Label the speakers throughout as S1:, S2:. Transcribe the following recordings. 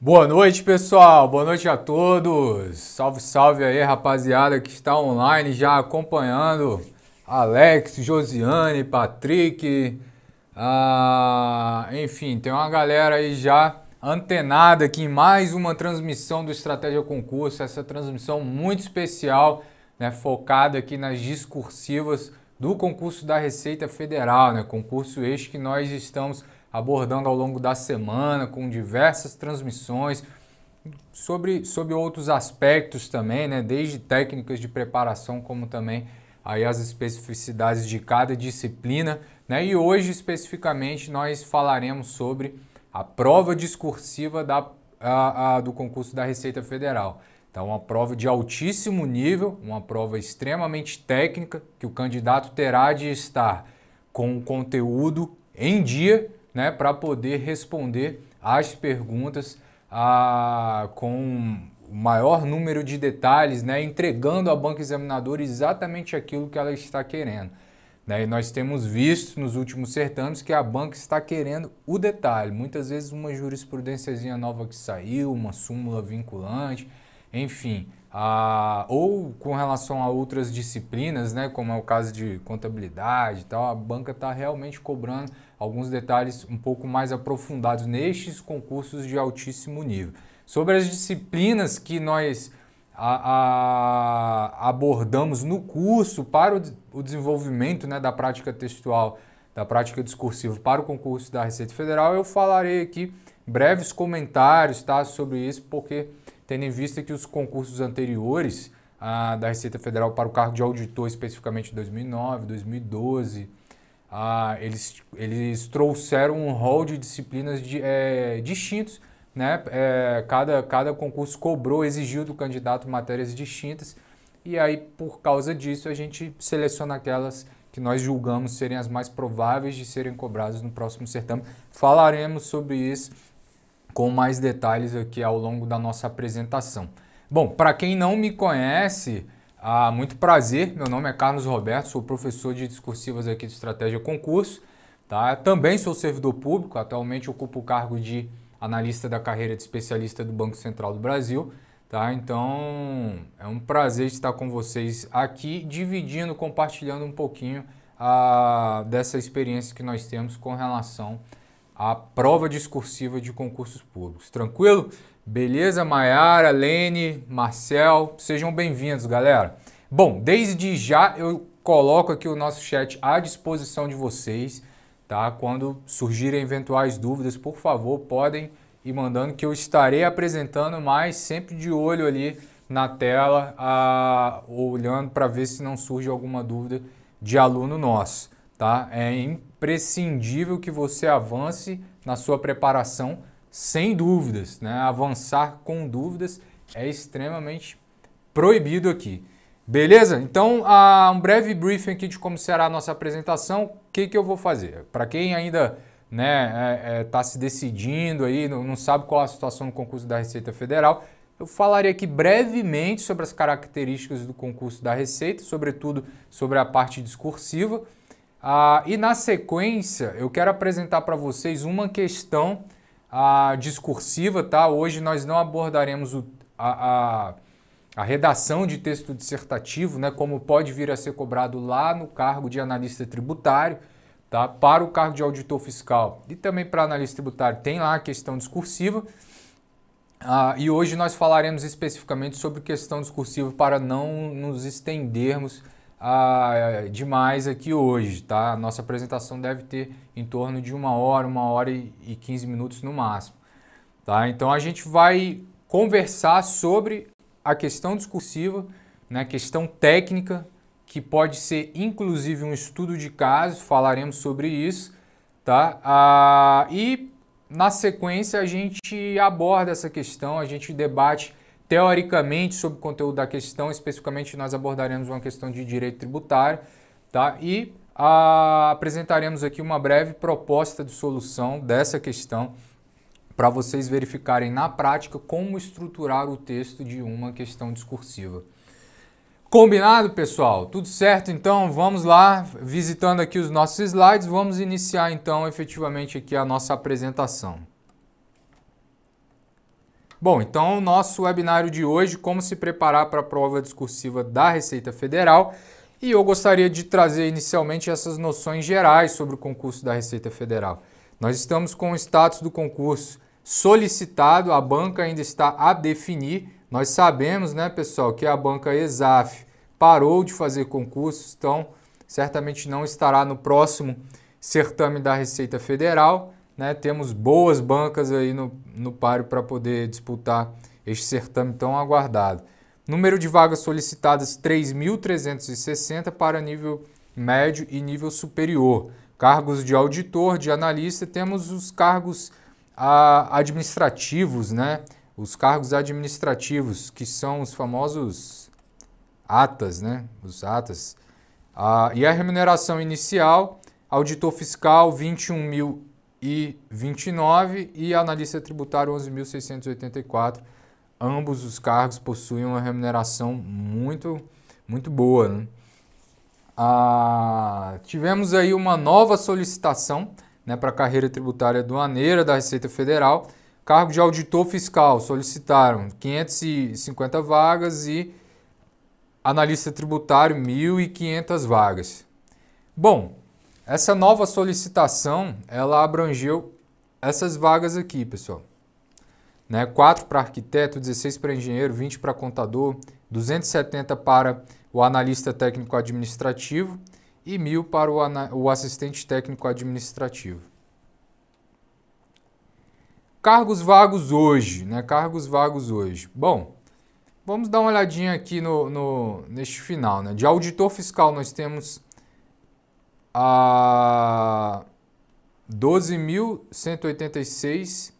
S1: Boa noite, pessoal. Boa noite a todos. Salve, salve aí, rapaziada que está online já acompanhando. Alex, Josiane, Patrick. Ah, enfim, tem uma galera aí já antenada aqui em mais uma transmissão do Estratégia Concurso. Essa transmissão muito especial, né, focada aqui nas discursivas do concurso da Receita Federal, né, concurso este que nós estamos abordando ao longo da semana, com diversas transmissões sobre, sobre outros aspectos também, né? desde técnicas de preparação, como também aí as especificidades de cada disciplina. Né? E hoje, especificamente, nós falaremos sobre a prova discursiva da, a, a, do concurso da Receita Federal. Então, uma prova de altíssimo nível, uma prova extremamente técnica, que o candidato terá de estar com o conteúdo em dia né, para poder responder às perguntas a, com o maior número de detalhes, né, entregando à banca examinadora exatamente aquilo que ela está querendo. Né? E nós temos visto nos últimos certames que a banca está querendo o detalhe. Muitas vezes uma jurisprudênciazinha nova que saiu, uma súmula vinculante, enfim. A, ou com relação a outras disciplinas, né, como é o caso de contabilidade e tal, a banca está realmente cobrando alguns detalhes um pouco mais aprofundados nestes concursos de altíssimo nível. Sobre as disciplinas que nós a, a, abordamos no curso para o, o desenvolvimento né, da prática textual, da prática discursiva para o concurso da Receita Federal, eu falarei aqui breves comentários tá, sobre isso, porque tendo em vista que os concursos anteriores ah, da Receita Federal para o cargo de auditor, especificamente 2009, 2012, ah, eles, eles trouxeram um rol de disciplinas de, é, distintos, né? É, cada, cada concurso cobrou, exigiu do candidato matérias distintas, e aí, por causa disso, a gente seleciona aquelas que nós julgamos serem as mais prováveis de serem cobradas no próximo certame. Falaremos sobre isso com mais detalhes aqui ao longo da nossa apresentação. Bom, para quem não me conhece, ah, muito prazer, meu nome é Carlos Roberto, sou professor de discursivas aqui de Estratégia Concurso. Tá? Também sou servidor público, atualmente ocupo o cargo de analista da carreira de especialista do Banco Central do Brasil. Tá? Então é um prazer estar com vocês aqui, dividindo, compartilhando um pouquinho ah, dessa experiência que nós temos com relação à prova discursiva de concursos públicos. Tranquilo? Beleza, Mayara, Lene, Marcel, sejam bem-vindos, galera. Bom, desde já eu coloco aqui o nosso chat à disposição de vocês, tá? Quando surgirem eventuais dúvidas, por favor, podem ir mandando que eu estarei apresentando, mas sempre de olho ali na tela, a, olhando para ver se não surge alguma dúvida de aluno nosso, tá? É imprescindível que você avance na sua preparação sem dúvidas, né? Avançar com dúvidas é extremamente proibido aqui. Beleza? Então, ah, um breve briefing aqui de como será a nossa apresentação. O que, que eu vou fazer? Para quem ainda né, está é, é, tá se decidindo aí, não, não, sabe qual a situação do concurso da Receita Federal, eu falarei aqui brevemente sobre as características do concurso da Receita, sobretudo sobre a parte discursiva. Ah, e na sequência, eu quero apresentar para vocês uma questão a discursiva, tá? Hoje nós não abordaremos o, a, a, a, redação de texto dissertativo, né? Como pode vir a ser cobrado lá no cargo de analista tributário, tá? Para o cargo de auditor fiscal e também para analista tributário tem lá a questão discursiva. Ah, e hoje nós falaremos especificamente sobre questão discursiva para não nos estendermos ah, demais aqui hoje, tá? Nossa apresentação deve ter em torno de uma hora, uma hora e quinze minutos no máximo, tá? Então a gente vai conversar sobre a questão discursiva, né? Questão técnica que pode ser inclusive um estudo de caso, falaremos sobre isso, tá? Ah, e na sequência a gente aborda essa questão, a gente debate teoricamente sobre o conteúdo da questão, especificamente nós abordaremos uma questão de direito tributário, tá? E a, ah, apresentaremos aqui uma breve proposta de solução dessa questão para vocês verificarem na prática como estruturar o texto de uma questão discursiva. Combinado, pessoal? Tudo certo? Então, vamos lá, visitando aqui os nossos slides, vamos iniciar então efetivamente aqui a nossa apresentação. Bom, então o nosso webinário de hoje, como se preparar para a prova discursiva da Receita Federal. E eu gostaria de trazer inicialmente essas noções gerais sobre o concurso da Receita Federal. Nós estamos com o status do concurso solicitado, a banca ainda está a definir. Nós sabemos, né, pessoal, que a banca ESAF parou de fazer concursos, então certamente não estará no próximo certame da Receita Federal. Né? Temos boas bancas aí no, no páreo para poder disputar este certame tão aguardado. Número de vagas solicitadas 3.360 para nível médio e nível superior. Cargos de auditor, de analista, temos os cargos administrativos, né? Os cargos administrativos, que são os famosos atas, né? Os atas. Ah, e a remuneração inicial, auditor fiscal, 21 mil e 29 e analista tributário 11.684. Ambos os cargos possuem uma remuneração muito, muito boa. Né? Ah, tivemos aí uma nova solicitação né, para a carreira tributária doaneira da Receita Federal. Cargo de auditor fiscal solicitaram 550 vagas e analista tributário 1.500 vagas. Bom, essa nova solicitação, ela abrangeu essas vagas aqui, pessoal. Né? 4 para arquiteto, 16 para engenheiro, 20 para contador, 270 para o analista técnico administrativo e 1.000 para o, o assistente técnico administrativo. Cargos vagos hoje, né? Cargos vagos hoje. Bom, vamos dar uma olhadinha aqui no, no, neste final, né? De auditor fiscal nós temos a 12.186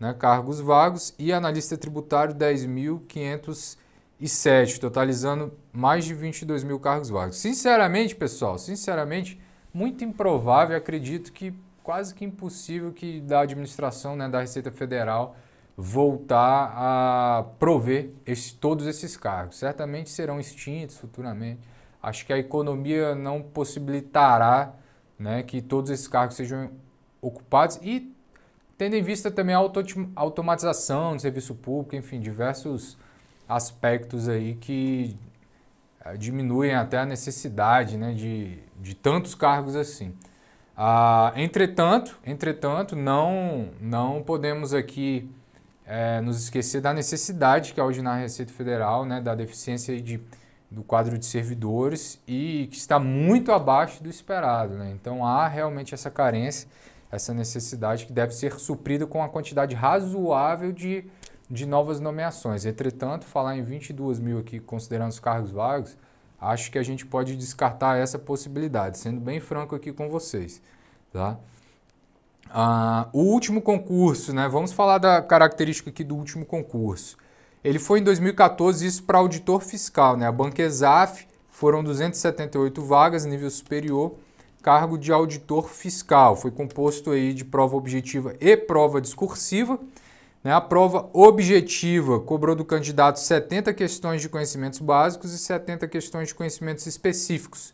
S1: né, cargos vagos e analista tributário 10.507, totalizando mais de 22 mil cargos vagos. Sinceramente, pessoal, sinceramente, muito improvável, acredito que quase que impossível que da administração né, da Receita Federal voltar a prover esse, todos esses cargos. Certamente serão extintos futuramente acho que a economia não possibilitará né, que todos esses cargos sejam ocupados e tendo em vista também a automatização do serviço público, enfim, diversos aspectos aí que eh, diminuem até a necessidade né, de, de tantos cargos assim. Ah, entretanto, entretanto, não, não podemos aqui é, nos esquecer da necessidade que há é hoje na Receita Federal, né, da deficiência de do quadro de servidores e que está muito abaixo do esperado. Né? Então há realmente essa carência, essa necessidade que deve ser suprida com a quantidade razoável de, de novas nomeações. Entretanto, falar em 22 mil aqui, considerando os cargos vagos, acho que a gente pode descartar essa possibilidade, sendo bem franco aqui com vocês. Tá? Ah, o último concurso, né? vamos falar da característica aqui do último concurso. Ele foi em 2014 isso para auditor fiscal, né? A Banquesaf foram 278 vagas nível superior, cargo de auditor fiscal. Foi composto aí de prova objetiva e prova discursiva. Né? A prova objetiva cobrou do candidato 70 questões de conhecimentos básicos e 70 questões de conhecimentos específicos.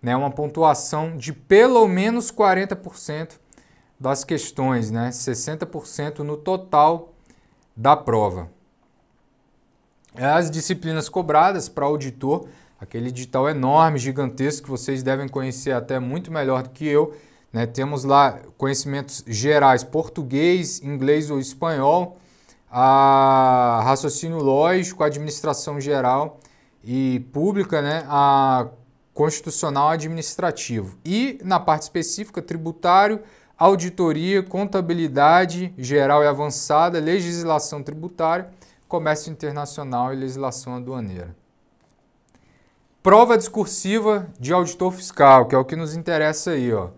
S1: Né? Uma pontuação de pelo menos 40% das questões, né? 60% no total da prova. É as disciplinas cobradas para auditor, aquele edital enorme, gigantesco, que vocês devem conhecer até muito melhor do que eu. Né? Temos lá conhecimentos gerais, português, inglês ou espanhol, a raciocínio lógico, administração geral e pública, né? a constitucional administrativo. E na parte específica, tributário, auditoria, contabilidade geral e avançada, legislação tributária comércio internacional e legislação aduaneira. Prova discursiva de auditor fiscal, que é o que nos interessa aí, ó.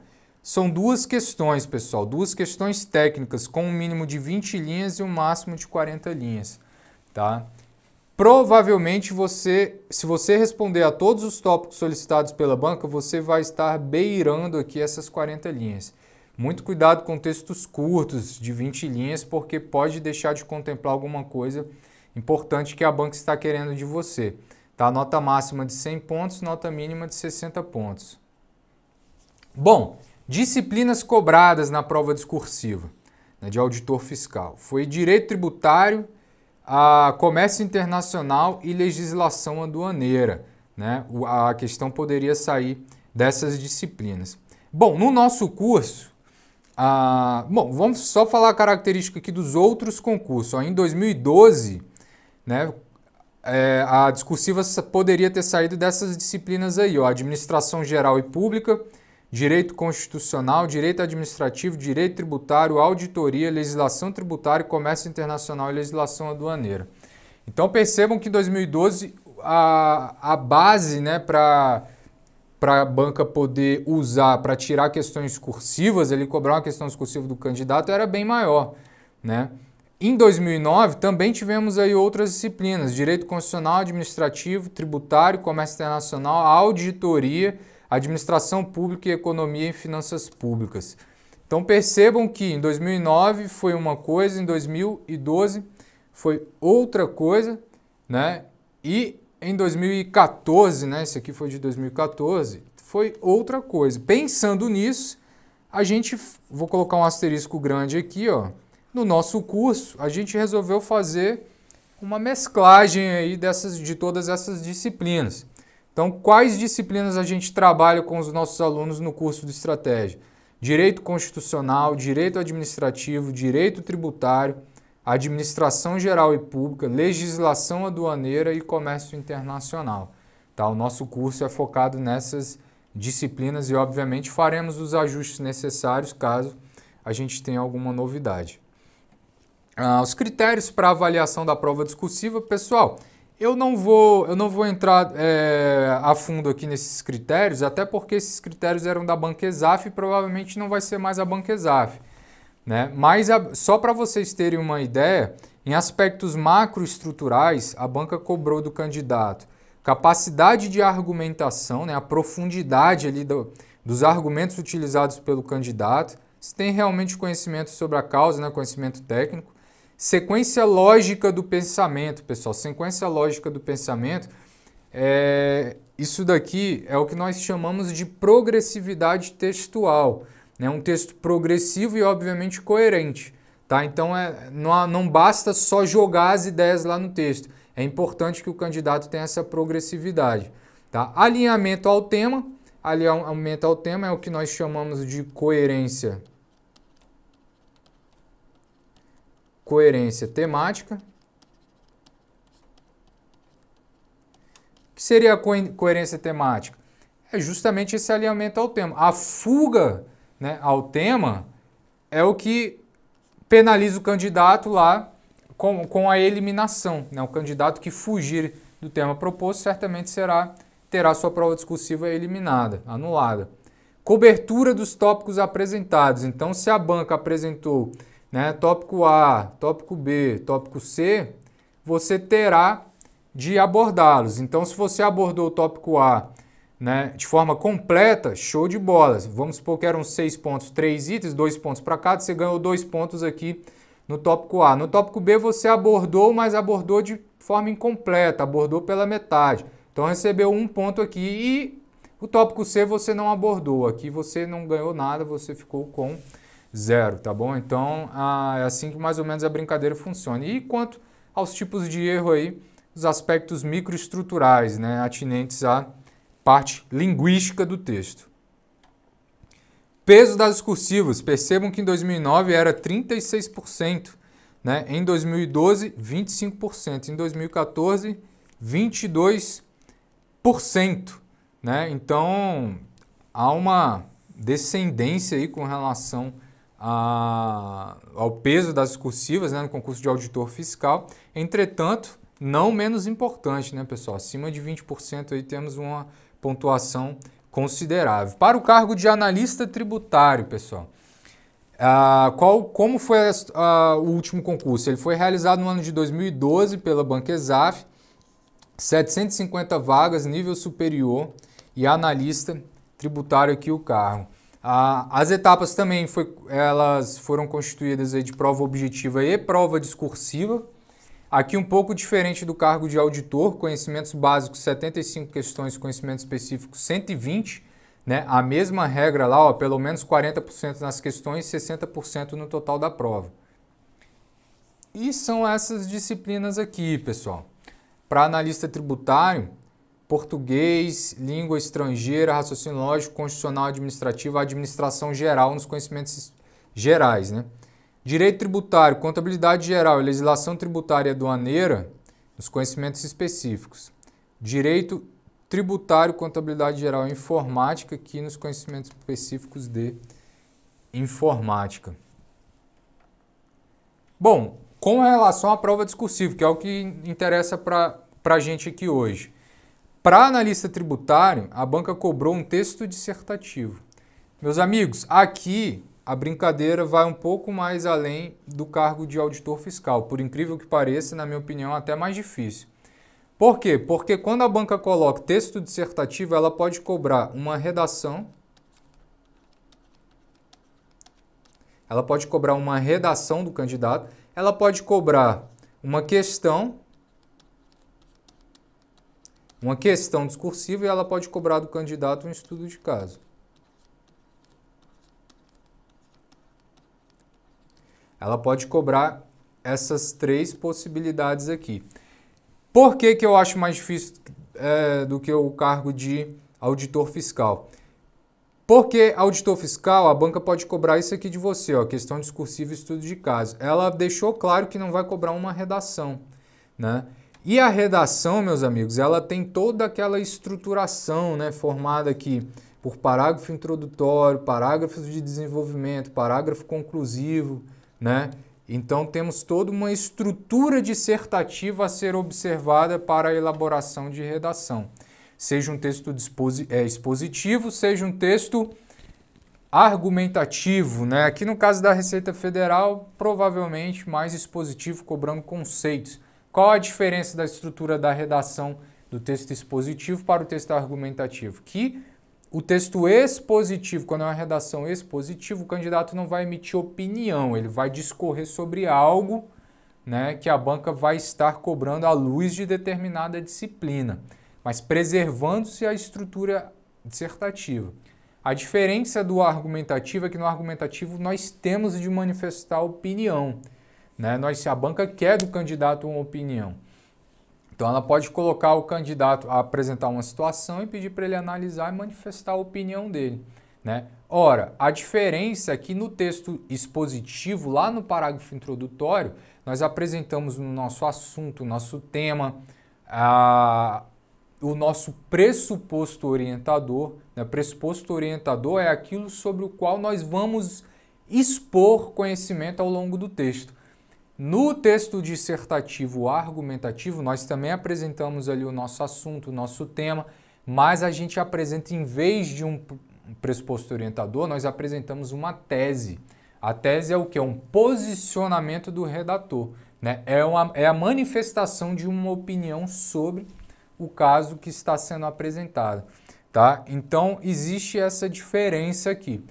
S1: São duas questões, pessoal, duas questões técnicas com um mínimo de 20 linhas e um máximo de 40 linhas, tá? Provavelmente você, se você responder a todos os tópicos solicitados pela banca, você vai estar beirando aqui essas 40 linhas. Muito cuidado com textos curtos, de 20 linhas, porque pode deixar de contemplar alguma coisa importante que a banca está querendo de você. Tá? Nota máxima de 100 pontos, nota mínima de 60 pontos. Bom, disciplinas cobradas na prova discursiva né, de auditor fiscal. Foi direito tributário, a comércio internacional e legislação aduaneira. Né? A questão poderia sair dessas disciplinas. Bom, no nosso curso, ah, bom, vamos só falar a característica aqui dos outros concursos. Em 2012, né, é, a discursiva poderia ter saído dessas disciplinas aí, ó, administração geral e pública, direito constitucional, direito administrativo, direito tributário, auditoria, legislação tributária, comércio internacional e legislação aduaneira. Então percebam que em 2012 a, a base né, para para a banca poder usar para tirar questões cursivas, ele cobrar uma questão discursiva do candidato era bem maior, né? Em 2009 também tivemos aí outras disciplinas, direito constitucional, administrativo, tributário, comércio internacional, auditoria, administração pública e economia e finanças públicas. Então percebam que em 2009 foi uma coisa, em 2012 foi outra coisa, né? E em 2014, né? Esse aqui foi de 2014, foi outra coisa. Pensando nisso, a gente, vou colocar um asterisco grande aqui, ó. No nosso curso, a gente resolveu fazer uma mesclagem aí dessas, de todas essas disciplinas. Então, quais disciplinas a gente trabalha com os nossos alunos no curso de estratégia? Direito constitucional, direito administrativo, direito tributário, administração geral e pública, legislação aduaneira e comércio internacional. Tá? O nosso curso é focado nessas disciplinas e, obviamente, faremos os ajustes necessários caso a gente tenha alguma novidade. Ah, os critérios para avaliação da prova discursiva, pessoal, eu não vou, eu não vou entrar é, a fundo aqui nesses critérios, até porque esses critérios eram da Banca Exaf e provavelmente não vai ser mais a Banca Exaf. Né? Mas a, só para vocês terem uma ideia, em aspectos macroestruturais, a banca cobrou do candidato capacidade de argumentação, né? a profundidade ali do, dos argumentos utilizados pelo candidato, se tem realmente conhecimento sobre a causa, né? conhecimento técnico, sequência lógica do pensamento, pessoal, sequência lógica do pensamento, é, isso daqui é o que nós chamamos de progressividade textual. É um texto progressivo e, obviamente, coerente. Tá? Então, é, não, não basta só jogar as ideias lá no texto. É importante que o candidato tenha essa progressividade. Tá? Alinhamento ao tema. Alinhamento ao tema é o que nós chamamos de coerência. Coerência temática. O que seria a coerência temática? É justamente esse alinhamento ao tema. A fuga né, ao tema é o que penaliza o candidato lá com, com a eliminação. Né? O candidato que fugir do tema proposto certamente será terá sua prova discursiva eliminada, anulada. Cobertura dos tópicos apresentados. Então, se a banca apresentou né, tópico A, tópico B, tópico C, você terá de abordá-los. Então, se você abordou o tópico A né, de forma completa, show de bola. Vamos supor que eram seis pontos, três itens, dois pontos para cada, você ganhou dois pontos aqui no tópico A. No tópico B você abordou, mas abordou de forma incompleta, abordou pela metade. Então recebeu um ponto aqui e o tópico C você não abordou. Aqui você não ganhou nada, você ficou com zero, tá bom? Então ah, é assim que mais ou menos a brincadeira funciona. E quanto aos tipos de erro aí, os aspectos microestruturais, né, atinentes a parte linguística do texto. Peso das discursivas. Percebam que em 2009 era 36%, né? em 2012, 25%, em 2014, 22%. Né? Então, há uma descendência aí com relação a, ao peso das discursivas né? no concurso de auditor fiscal. Entretanto, não menos importante, né, pessoal? Acima de 20% aí temos uma pontuação considerável. Para o cargo de analista tributário, pessoal, ah, qual, como foi o último concurso? Ele foi realizado no ano de 2012 pela Banca Exaf, 750 vagas, nível superior e analista tributário aqui o cargo. Ah, as etapas também foi, elas foram constituídas aí de prova objetiva e prova discursiva, Aqui um pouco diferente do cargo de auditor, conhecimentos básicos 75 questões, conhecimento específico 120, né? A mesma regra lá, ó, pelo menos 40% nas questões e 60% no total da prova. E são essas disciplinas aqui, pessoal. Para analista tributário, português, língua estrangeira, raciocínio lógico, constitucional administrativo, administração geral nos conhecimentos gerais, né? Direito tributário, contabilidade geral e legislação tributária aduaneira, nos conhecimentos específicos. Direito tributário, contabilidade geral e informática, aqui nos conhecimentos específicos de informática. Bom, com relação à prova discursiva, que é o que interessa para a gente aqui hoje. Para analista tributário, a banca cobrou um texto dissertativo. Meus amigos, aqui a brincadeira vai um pouco mais além do cargo de auditor fiscal. Por incrível que pareça, na minha opinião, é até mais difícil. Por quê? Porque quando a banca coloca texto dissertativo, ela pode cobrar uma redação. Ela pode cobrar uma redação do candidato, ela pode cobrar uma questão, uma questão discursiva e ela pode cobrar do candidato um estudo de caso. Ela pode cobrar essas três possibilidades aqui. Por que, que eu acho mais difícil é, do que o cargo de auditor fiscal? Porque auditor fiscal, a banca pode cobrar isso aqui de você, ó, questão discursiva e estudo de caso. Ela deixou claro que não vai cobrar uma redação, né? E a redação, meus amigos, ela tem toda aquela estruturação, né, formada aqui por parágrafo introdutório, parágrafos de desenvolvimento, parágrafo conclusivo, né? Então temos toda uma estrutura dissertativa a ser observada para a elaboração de redação. Seja um texto é, expositivo, seja um texto argumentativo, né? Aqui no caso da Receita Federal, provavelmente mais expositivo, cobrando conceitos. Qual a diferença da estrutura da redação do texto expositivo para o texto argumentativo? Que o texto expositivo, quando é uma redação expositiva, o candidato não vai emitir opinião, ele vai discorrer sobre algo né, que a banca vai estar cobrando à luz de determinada disciplina, mas preservando-se a estrutura dissertativa. A diferença do argumentativo é que no argumentativo nós temos de manifestar opinião. Né? Nós, a banca quer do candidato uma opinião. Então ela pode colocar o candidato a apresentar uma situação e pedir para ele analisar e manifestar a opinião dele. Né? Ora, a diferença é que no texto expositivo, lá no parágrafo introdutório, nós apresentamos no nosso assunto, nosso tema, a, o nosso pressuposto orientador. Né? Pressuposto orientador é aquilo sobre o qual nós vamos expor conhecimento ao longo do texto. No texto dissertativo argumentativo, nós também apresentamos ali o nosso assunto, o nosso tema, mas a gente apresenta, em vez de um pressuposto orientador, nós apresentamos uma tese. A tese é o que? É um posicionamento do redator. Né? É, uma, é a manifestação de uma opinião sobre o caso que está sendo apresentado. Tá? Então, existe essa diferença aqui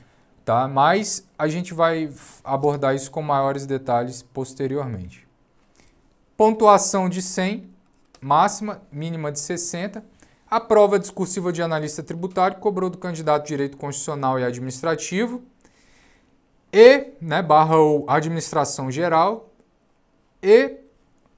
S1: tá? Mas a gente vai abordar isso com maiores detalhes posteriormente. Pontuação de 100, máxima, mínima de 60. A prova discursiva de analista tributário cobrou do candidato de direito constitucional e administrativo e, né, barra ou administração geral e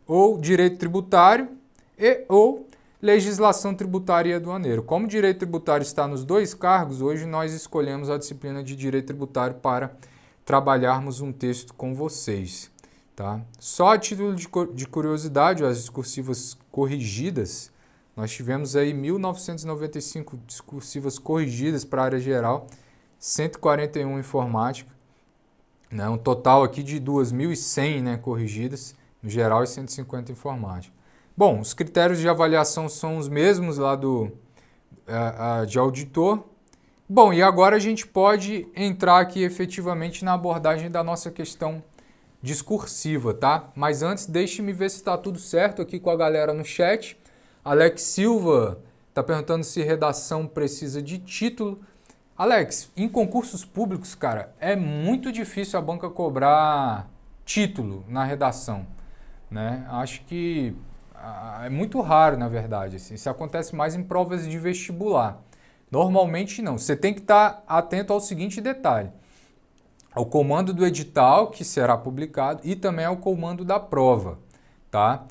S1: ou direito tributário e ou legislação tributária e aduaneiro. Como direito tributário está nos dois cargos, hoje nós escolhemos a disciplina de direito tributário para trabalharmos um texto com vocês. Tá? Só a título de curiosidade, as discursivas corrigidas, nós tivemos aí 1995 discursivas corrigidas para a área geral, 141 informática, né? um total aqui de 2.100 né, corrigidas, no geral e 150 informática. Bom, os critérios de avaliação são os mesmos lá do uh, uh, de auditor. Bom, e agora a gente pode entrar aqui efetivamente na abordagem da nossa questão discursiva, tá? Mas antes, deixe-me ver se está tudo certo aqui com a galera no chat. Alex Silva está perguntando se redação precisa de título. Alex, em concursos públicos, cara, é muito difícil a banca cobrar título na redação, né? Acho que é muito raro, na verdade. Assim. Isso acontece mais em provas de vestibular. Normalmente não. Você tem que estar tá atento ao seguinte detalhe: ao comando do edital que será publicado e também ao comando da prova, tá?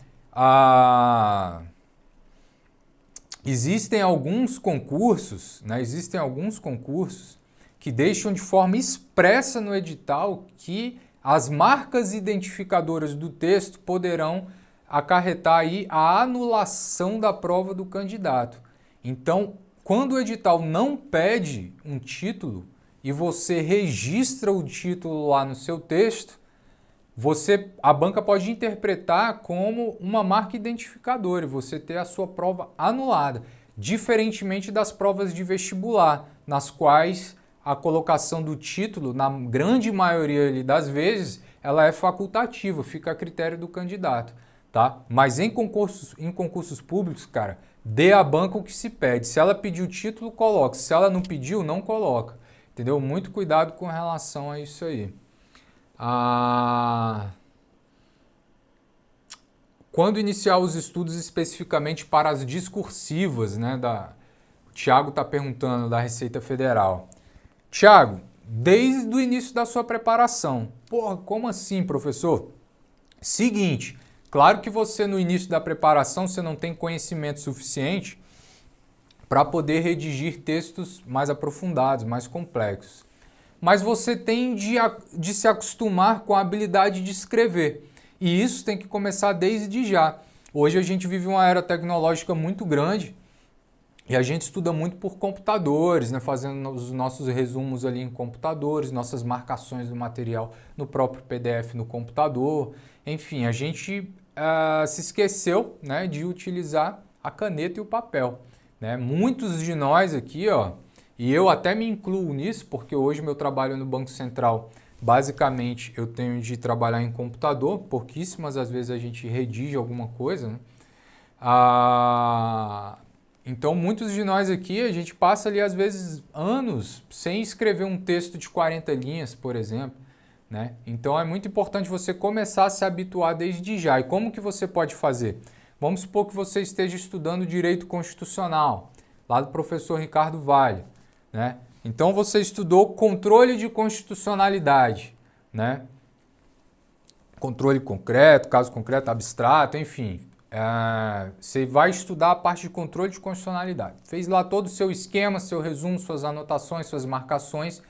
S1: existem alguns concursos, né? Existem alguns concursos que deixam de forma expressa no edital que as marcas identificadoras do texto poderão acarretar aí a anulação da prova do candidato. Então, quando o edital não pede um título e você registra o título lá no seu texto, você a banca pode interpretar como uma marca identificadora e você ter a sua prova anulada, diferentemente das provas de vestibular, nas quais a colocação do título, na grande maioria das vezes, ela é facultativa, fica a critério do candidato tá? Mas em concursos, em concursos públicos, cara, dê a banca o que se pede. Se ela pediu o título, coloca. Se ela não pediu, não coloca. Entendeu? Muito cuidado com relação a isso aí. Ah... Quando iniciar os estudos especificamente para as discursivas, né? Da... O Tiago está perguntando da Receita Federal. Tiago, desde o início da sua preparação. Porra, como assim, professor? Seguinte, Claro que você no início da preparação você não tem conhecimento suficiente para poder redigir textos mais aprofundados, mais complexos. Mas você tem de, de se acostumar com a habilidade de escrever. E isso tem que começar desde já. Hoje a gente vive uma era tecnológica muito grande e a gente estuda muito por computadores, né? fazendo os nossos resumos ali em computadores, nossas marcações do material no próprio PDF no computador. Enfim, a gente uh, se esqueceu né, de utilizar a caneta e o papel. Né? Muitos de nós aqui, ó, e eu até me incluo nisso, porque hoje meu trabalho no Banco Central, basicamente, eu tenho de trabalhar em computador, pouquíssimas às vezes a gente redige alguma coisa. Né? Ah, então, muitos de nós aqui, a gente passa ali às vezes anos sem escrever um texto de 40 linhas, por exemplo. Né? Então é muito importante você começar a se habituar desde já. E como que você pode fazer? Vamos supor que você esteja estudando direito constitucional, lá do professor Ricardo Vale. Né? Então você estudou controle de constitucionalidade, né? controle concreto, caso concreto, abstrato, enfim. É, você vai estudar a parte de controle de constitucionalidade. Fez lá todo o seu esquema, seu resumo, suas anotações, suas marcações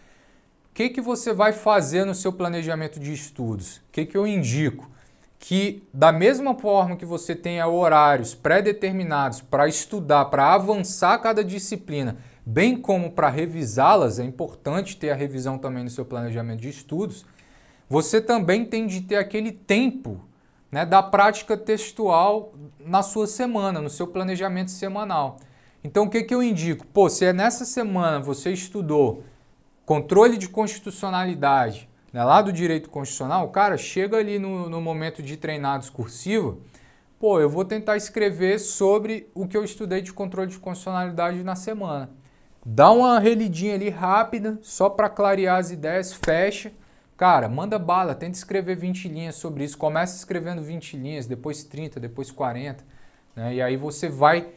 S1: que, que você vai fazer no seu planejamento de estudos? O que, que eu indico? Que, da mesma forma que você tenha horários pré-determinados para estudar, para avançar cada disciplina, bem como para revisá-las, é importante ter a revisão também no seu planejamento de estudos, você também tem de ter aquele tempo né, da prática textual na sua semana, no seu planejamento semanal. Então, o que, que eu indico? Pô, se é nessa semana você estudou Controle de constitucionalidade. Né? Lá do direito constitucional, o cara chega ali no, no momento de treinar discursivo, pô, eu vou tentar escrever sobre o que eu estudei de controle de constitucionalidade na semana. Dá uma relidinha ali rápida, só para clarear as ideias, fecha. Cara, manda bala, tenta escrever 20 linhas sobre isso. Começa escrevendo 20 linhas, depois 30, depois 40. Né? E aí você vai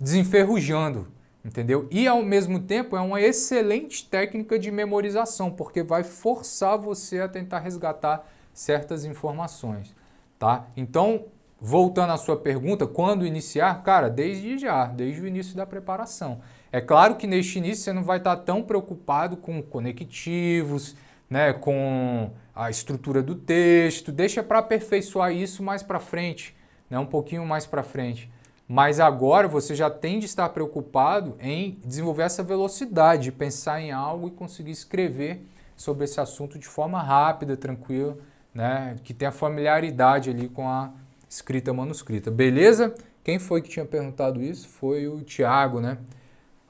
S1: desenferrujando entendeu? E ao mesmo tempo é uma excelente técnica de memorização, porque vai forçar você a tentar resgatar certas informações, tá? Então, voltando à sua pergunta, quando iniciar? Cara, desde já, desde o início da preparação. É claro que neste início você não vai estar tão preocupado com conectivos, né, com a estrutura do texto, deixa para aperfeiçoar isso mais para frente, né, um pouquinho mais para frente. Mas agora você já tem de estar preocupado em desenvolver essa velocidade, pensar em algo e conseguir escrever sobre esse assunto de forma rápida, tranquila, né? que tenha familiaridade ali com a escrita manuscrita. Beleza? Quem foi que tinha perguntado isso? Foi o Tiago, né?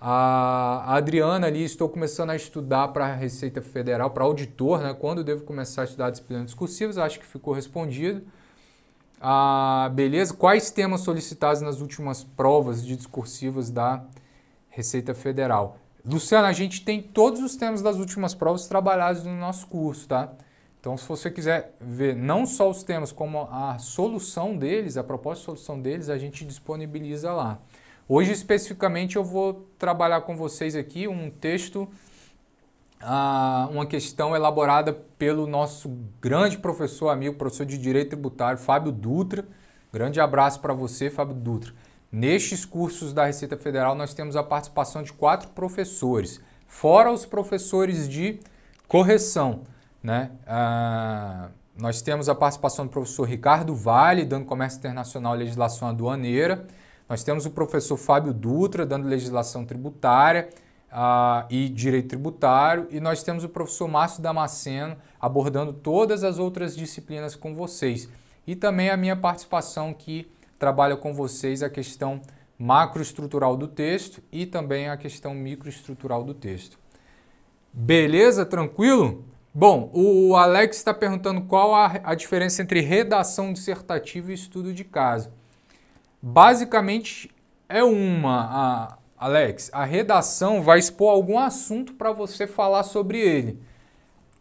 S1: A Adriana ali, estou começando a estudar para a Receita Federal, para auditor, né? Quando devo começar a estudar disciplinas discursivas? Acho que ficou respondido. Ah, beleza. Quais temas solicitados nas últimas provas de discursivas da Receita Federal? Luciana, a gente tem todos os temas das últimas provas trabalhados no nosso curso, tá? Então, se você quiser ver não só os temas, como a solução deles, a proposta de solução deles, a gente disponibiliza lá. Hoje, especificamente, eu vou trabalhar com vocês aqui um texto uma questão elaborada pelo nosso grande professor amigo, professor de Direito Tributário, Fábio Dutra. Grande abraço para você, Fábio Dutra. Nestes cursos da Receita Federal, nós temos a participação de quatro professores, fora os professores de correção. Né? Ah, nós temos a participação do professor Ricardo Vale, dando Comércio Internacional e Legislação Aduaneira. Nós temos o professor Fábio Dutra, dando Legislação Tributária uh, e direito tributário, e nós temos o professor Márcio Damasceno abordando todas as outras disciplinas com vocês. E também a minha participação que trabalha com vocês a questão macroestrutural do texto e também a questão microestrutural do texto. Beleza? Tranquilo? Bom, o Alex está perguntando qual a, a, diferença entre redação dissertativa e estudo de caso. Basicamente é uma. Alex, a redação vai expor algum assunto para você falar sobre ele.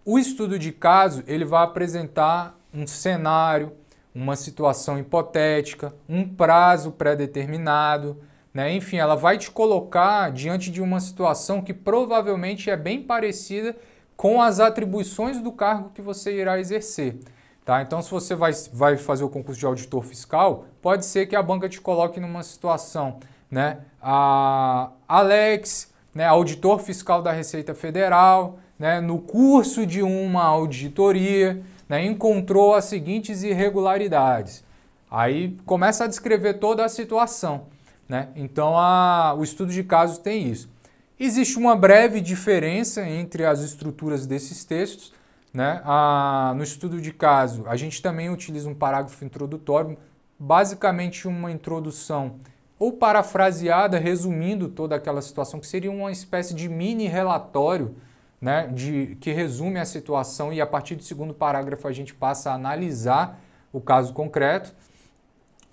S1: O estudo de caso, ele vai apresentar um cenário, uma situação hipotética, um prazo pré-determinado, né? Enfim, ela vai te colocar diante de uma situação que provavelmente é bem parecida com as atribuições do cargo que você irá exercer. Tá? Então, se você vai, vai fazer o concurso de auditor fiscal, pode ser que a banca te coloque numa situação né? A Alex, né, auditor fiscal da Receita Federal, né, no curso de uma auditoria, né, encontrou as seguintes irregularidades. Aí começa a descrever toda a situação. Né? Então, a, o estudo de casos tem isso. Existe uma breve diferença entre as estruturas desses textos. Né? no estudo de caso, a gente também utiliza um parágrafo introdutório, basicamente uma introdução ou parafraseada, resumindo toda aquela situação, que seria uma espécie de mini relatório né, de, que resume a situação e a partir do segundo parágrafo a gente passa a analisar o caso concreto,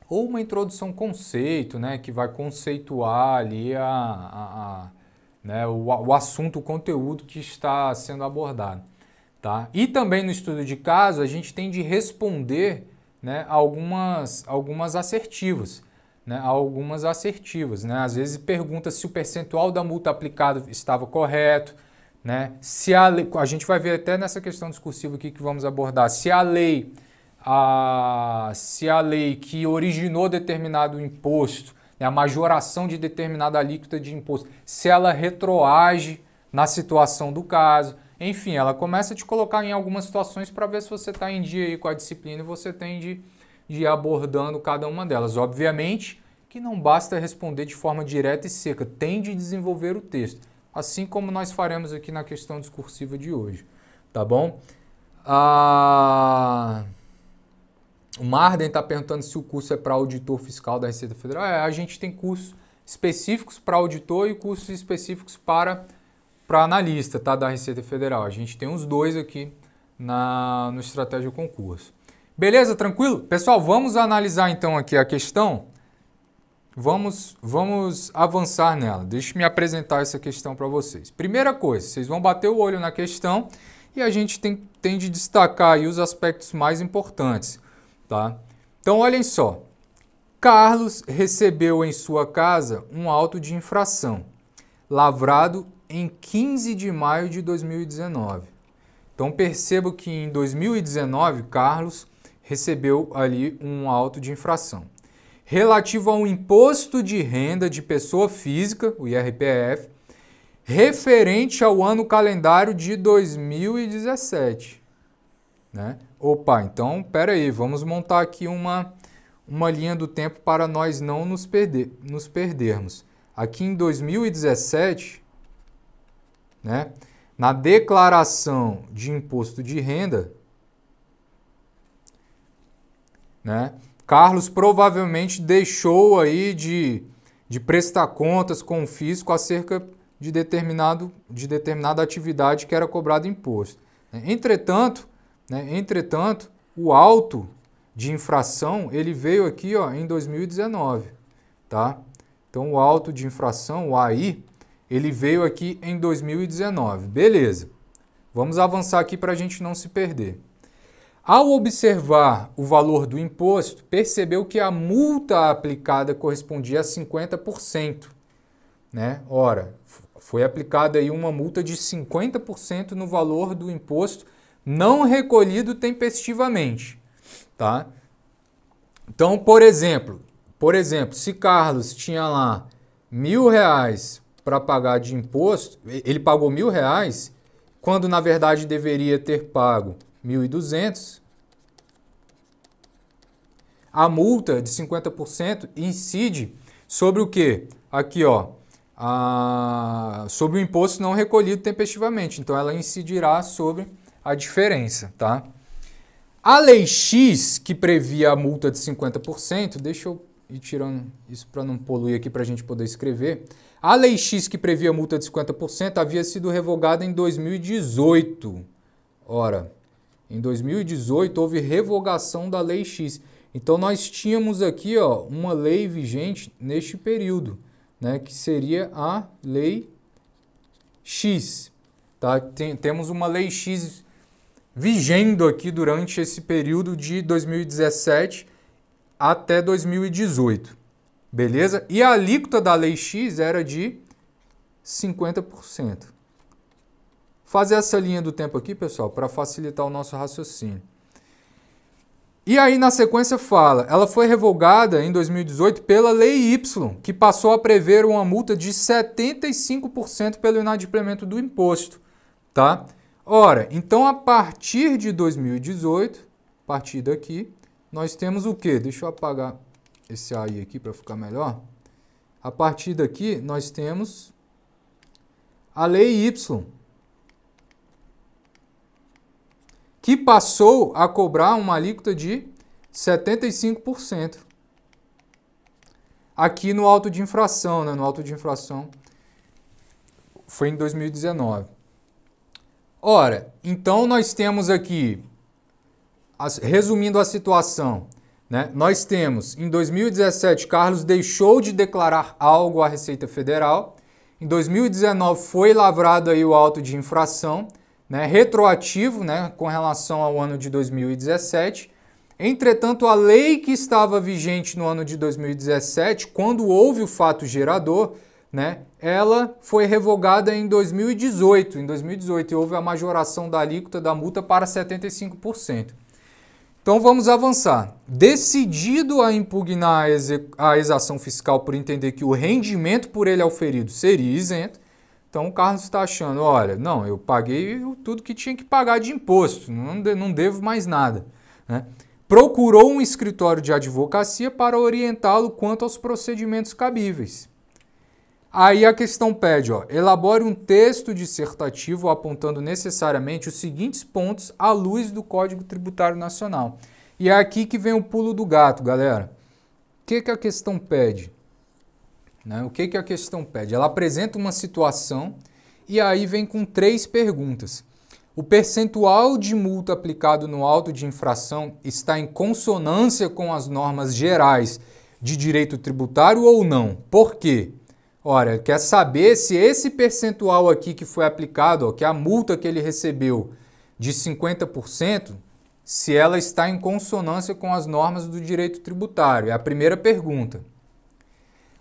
S1: ou uma introdução conceito, né, que vai conceituar ali a, a, a né, o, o, assunto, o conteúdo que está sendo abordado. Tá? E também no estudo de caso a gente tem de responder né, algumas, algumas assertivas né, algumas assertivas. Né? Às vezes pergunta se o percentual da multa aplicada estava correto, né? se a, lei, a gente vai ver até nessa questão discursiva aqui que vamos abordar, se a lei, a, se a lei que originou determinado imposto, né, a majoração de determinada alíquota de imposto, se ela retroage na situação do caso. Enfim, ela começa a te colocar em algumas situações para ver se você está em dia aí com a disciplina e você tem de de ir abordando cada uma delas. Obviamente que não basta responder de forma direta e seca, tem de desenvolver o texto, assim como nós faremos aqui na questão discursiva de hoje, tá bom? Ah, o Marden está perguntando se o curso é para auditor fiscal da Receita Federal. É, a gente tem cursos específicos para auditor e cursos específicos para, para analista tá, da Receita Federal. A gente tem os dois aqui na, no Estratégia Concurso. Beleza? Tranquilo? Pessoal, vamos analisar então aqui a questão. Vamos, vamos avançar nela. Deixa eu me apresentar essa questão para vocês. Primeira coisa, vocês vão bater o olho na questão e a gente tem, tem de destacar aí os aspectos mais importantes, tá? Então, olhem só. Carlos recebeu em sua casa um auto de infração, lavrado em 15 de maio de 2019. Então, percebo que em 2019, Carlos recebeu ali um auto de infração. Relativo ao imposto de renda de pessoa física, o IRPF, referente ao ano calendário de 2017. Né? Opa, então pera aí, vamos montar aqui uma, uma linha do tempo para nós não nos, perder, nos perdermos. Aqui em 2017, né, na declaração de imposto de renda, Né? Carlos provavelmente deixou aí de, de prestar contas com o fisco acerca de, determinado, de determinada atividade que era cobrado imposto. Entretanto, né, entretanto, o alto de infração ele veio aqui ó, em 2019. Tá? Então o alto de infração, o AI, ele veio aqui em 2019. Beleza. Vamos avançar aqui para a gente não se perder. Ao observar o valor do imposto, percebeu que a multa aplicada correspondia a 50%. Né? Ora, foi aplicada aí uma multa de 50% no valor do imposto não recolhido tempestivamente, tá? Então, por exemplo, por exemplo, se Carlos tinha lá mil reais para pagar de imposto, ele pagou mil reais, quando na verdade deveria ter pago 1.200, a multa de 50% incide sobre o que? Aqui, ó, a... sobre o imposto não recolhido tempestivamente. Então, ela incidirá sobre a diferença, tá? A lei X, que previa a multa de 50%, deixa eu ir tirando isso para não poluir aqui para a gente poder escrever. A lei X, que previa a multa de 50%, havia sido revogada em 2018. Ora, em 2018 houve revogação da lei X. Então nós tínhamos aqui ó, uma lei vigente neste período, né, que seria a lei X. Tá? Tem, temos uma lei X vigendo aqui durante esse período de 2017 até 2018. Beleza? E a alíquota da lei X era de 50%. Fazer essa linha do tempo aqui, pessoal, para facilitar o nosso raciocínio. E aí, na sequência, fala: ela foi revogada em 2018 pela Lei Y, que passou a prever uma multa de 75% pelo inadimplemento do imposto. Tá? Ora, então a partir de 2018, a partir daqui, nós temos o quê? Deixa eu apagar esse AI aqui para ficar melhor. A partir daqui, nós temos a Lei Y, que passou a cobrar uma alíquota de 75%. Aqui no auto de infração, né? no auto de infração foi em 2019. Ora, então nós temos aqui, resumindo a situação, né? nós temos em 2017 Carlos deixou de declarar algo à Receita Federal, em 2019 foi lavrado aí o auto de infração, né, retroativo né, com relação ao ano de 2017. Entretanto, a lei que estava vigente no ano de 2017, quando houve o fato gerador, né, ela foi revogada em 2018. Em 2018 houve a majoração da alíquota da multa para 75%. Então vamos avançar. Decidido a impugnar a, exação fiscal por entender que o rendimento por ele auferido seria isento, então o Carlos está achando, olha, não, eu paguei tudo que tinha que pagar de imposto, não, de, não devo mais nada. Né? Procurou um escritório de advocacia para orientá-lo quanto aos procedimentos cabíveis. Aí a questão pede, ó, elabore um texto dissertativo apontando necessariamente os seguintes pontos à luz do Código Tributário Nacional. E é aqui que vem o pulo do gato, galera. O que, que a questão pede? Né? O que, que a questão pede? Ela apresenta uma situação e aí vem com três perguntas. O percentual de multa aplicado no auto de infração está em consonância com as normas gerais de direito tributário ou não? Por quê? Ora, quer saber se esse percentual aqui que foi aplicado, ó, que é a multa que ele recebeu de 50%, se ela está em consonância com as normas do direito tributário. É a primeira pergunta.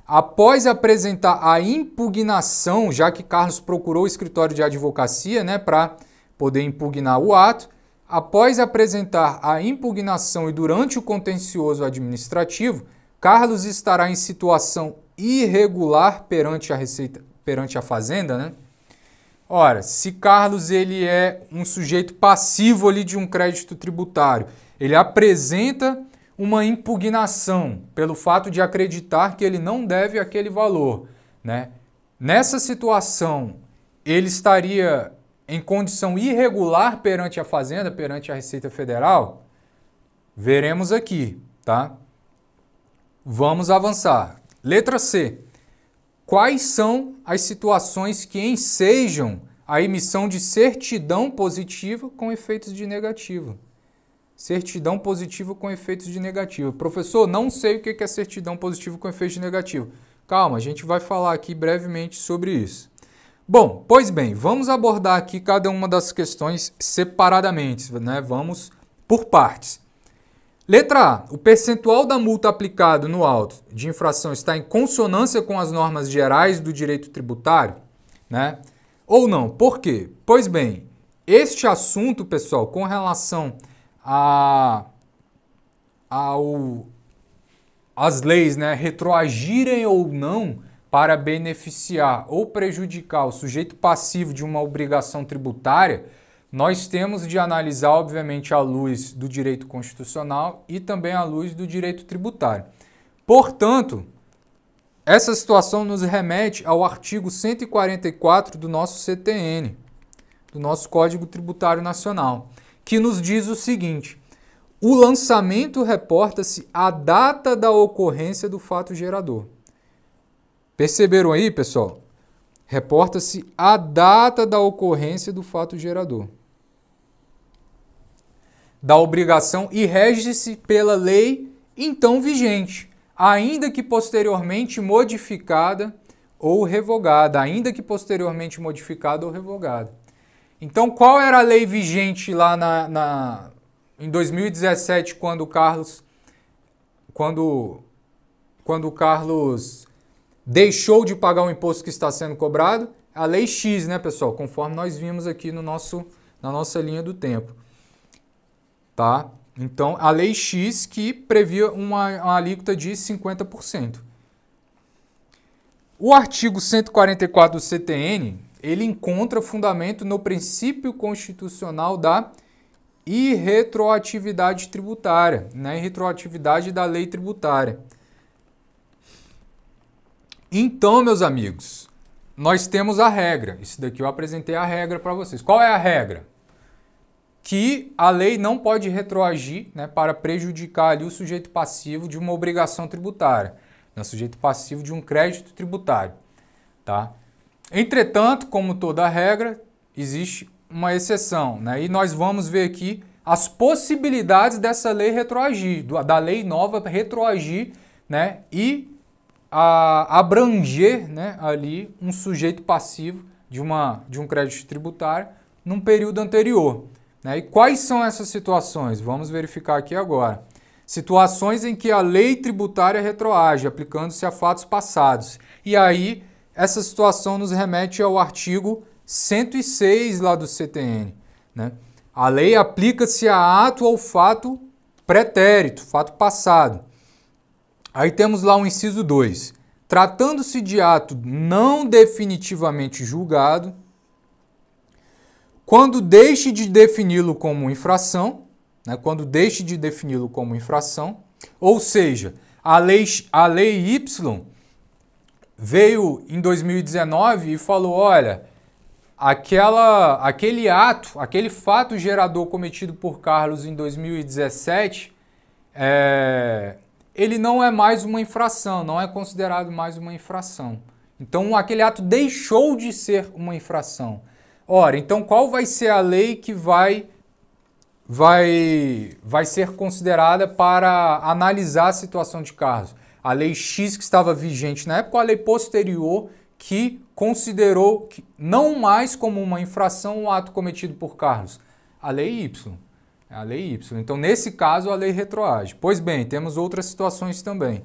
S1: Após apresentar a impugnação, já que Carlos procurou o escritório de advocacia né, para poder impugnar o ato, após apresentar a impugnação e durante o contencioso administrativo, Carlos estará em situação irregular perante a Receita, perante a Fazenda, né? Ora, se Carlos ele é um sujeito passivo ali de um crédito tributário, ele apresenta uma impugnação pelo fato de acreditar que ele não deve aquele valor. Né? Nessa situação, ele estaria em condição irregular perante a Fazenda, perante a Receita Federal? Veremos aqui, tá? Vamos avançar. Letra C. Quais são as situações que ensejam a emissão de certidão positiva com efeitos de negativo? Certidão positiva com efeitos de negativo. Professor, não sei o que é certidão positiva com efeitos de negativo. Calma, a gente vai falar aqui brevemente sobre isso. Bom, pois bem, vamos abordar aqui cada uma das questões separadamente, né? Vamos por partes. Letra A. O percentual da multa aplicado no auto de infração está em consonância com as normas gerais do direito tributário, né? Ou não? Por quê? Pois bem, este assunto, pessoal, com relação a, ao, as leis né, retroagirem ou não para beneficiar ou prejudicar o sujeito passivo de uma obrigação tributária, nós temos de analisar, obviamente, à luz do direito constitucional e também à luz do direito tributário. Portanto, essa situação nos remete ao artigo 144 do nosso CTN, do nosso Código Tributário Nacional que nos diz o seguinte: o lançamento reporta-se à data da ocorrência do fato gerador. Perceberam aí, pessoal? Reporta-se à data da ocorrência do fato gerador. Da obrigação e rege-se pela lei então vigente, ainda que posteriormente modificada ou revogada, ainda que posteriormente modificada ou revogada. Então, qual era a lei vigente lá na, na em 2017, quando o Carlos, quando, quando o Carlos deixou de pagar o imposto que está sendo cobrado? A lei X, né, pessoal? Conforme nós vimos aqui no nosso, na nossa linha do tempo. Tá? Então, a lei X que previa uma, uma alíquota de 50%. O artigo 144 do CTN, ele encontra fundamento no princípio constitucional da irretroatividade tributária, na né? irretroatividade da lei tributária. Então, meus amigos, nós temos a regra. Isso daqui eu apresentei a regra para vocês. Qual é a regra? Que a lei não pode retroagir né, para prejudicar o sujeito passivo de uma obrigação tributária, né, o sujeito passivo de um crédito tributário. Tá? Entretanto, como toda regra, existe uma exceção, né? E nós vamos ver aqui as possibilidades dessa lei retroagir, da lei nova retroagir, né? E a, abranger, né? Ali um sujeito passivo de, uma, de um crédito tributário num período anterior. Né? E quais são essas situações? Vamos verificar aqui agora. Situações em que a lei tributária retroage, aplicando-se a fatos passados. E aí essa situação nos remete ao artigo 106 lá do CTN. Né? A lei aplica-se a ato ou fato pretérito, fato passado. Aí temos lá o inciso 2. Tratando-se de ato não definitivamente julgado, quando deixe de defini-lo como infração, né, quando deixe de defini-lo como infração, ou seja, a lei, a lei Y veio em 2019 e falou: olha, aquela, aquele ato, aquele fato gerador cometido por Carlos em 2017, é, ele não é mais uma infração, não é considerado mais uma infração. Então, aquele ato deixou de ser uma infração. Ora, então qual vai ser a lei que vai vai vai ser considerada para analisar a situação de Carlos? a lei X que estava vigente na época, a lei posterior que considerou que não mais como uma infração o ato cometido por Carlos, a lei Y. A lei Y. Então, nesse caso, a lei retroage. Pois bem, temos outras situações também.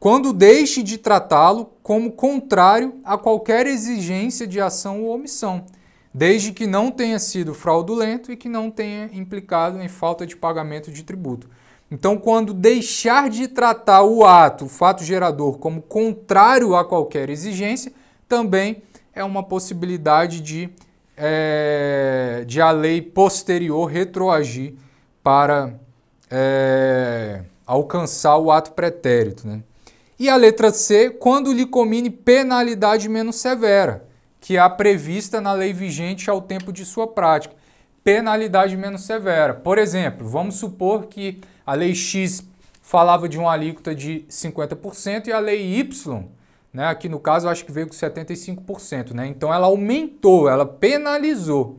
S1: Quando deixe de tratá-lo como contrário a qualquer exigência de ação ou omissão, desde que não tenha sido fraudulento e que não tenha implicado em falta de pagamento de tributo. Então, quando deixar de tratar o ato, o fato gerador, como contrário a qualquer exigência, também é uma possibilidade de, é, de a lei posterior retroagir para é, alcançar o ato pretérito. Né? E a letra C, quando lhe comine penalidade menos severa, que é a prevista na lei vigente ao tempo de sua prática. Penalidade menos severa. Por exemplo, vamos supor que a lei X falava de uma alíquota de 50% e a lei Y, né, aqui no caso, acho que veio com 75%. Né? Então ela aumentou, ela penalizou.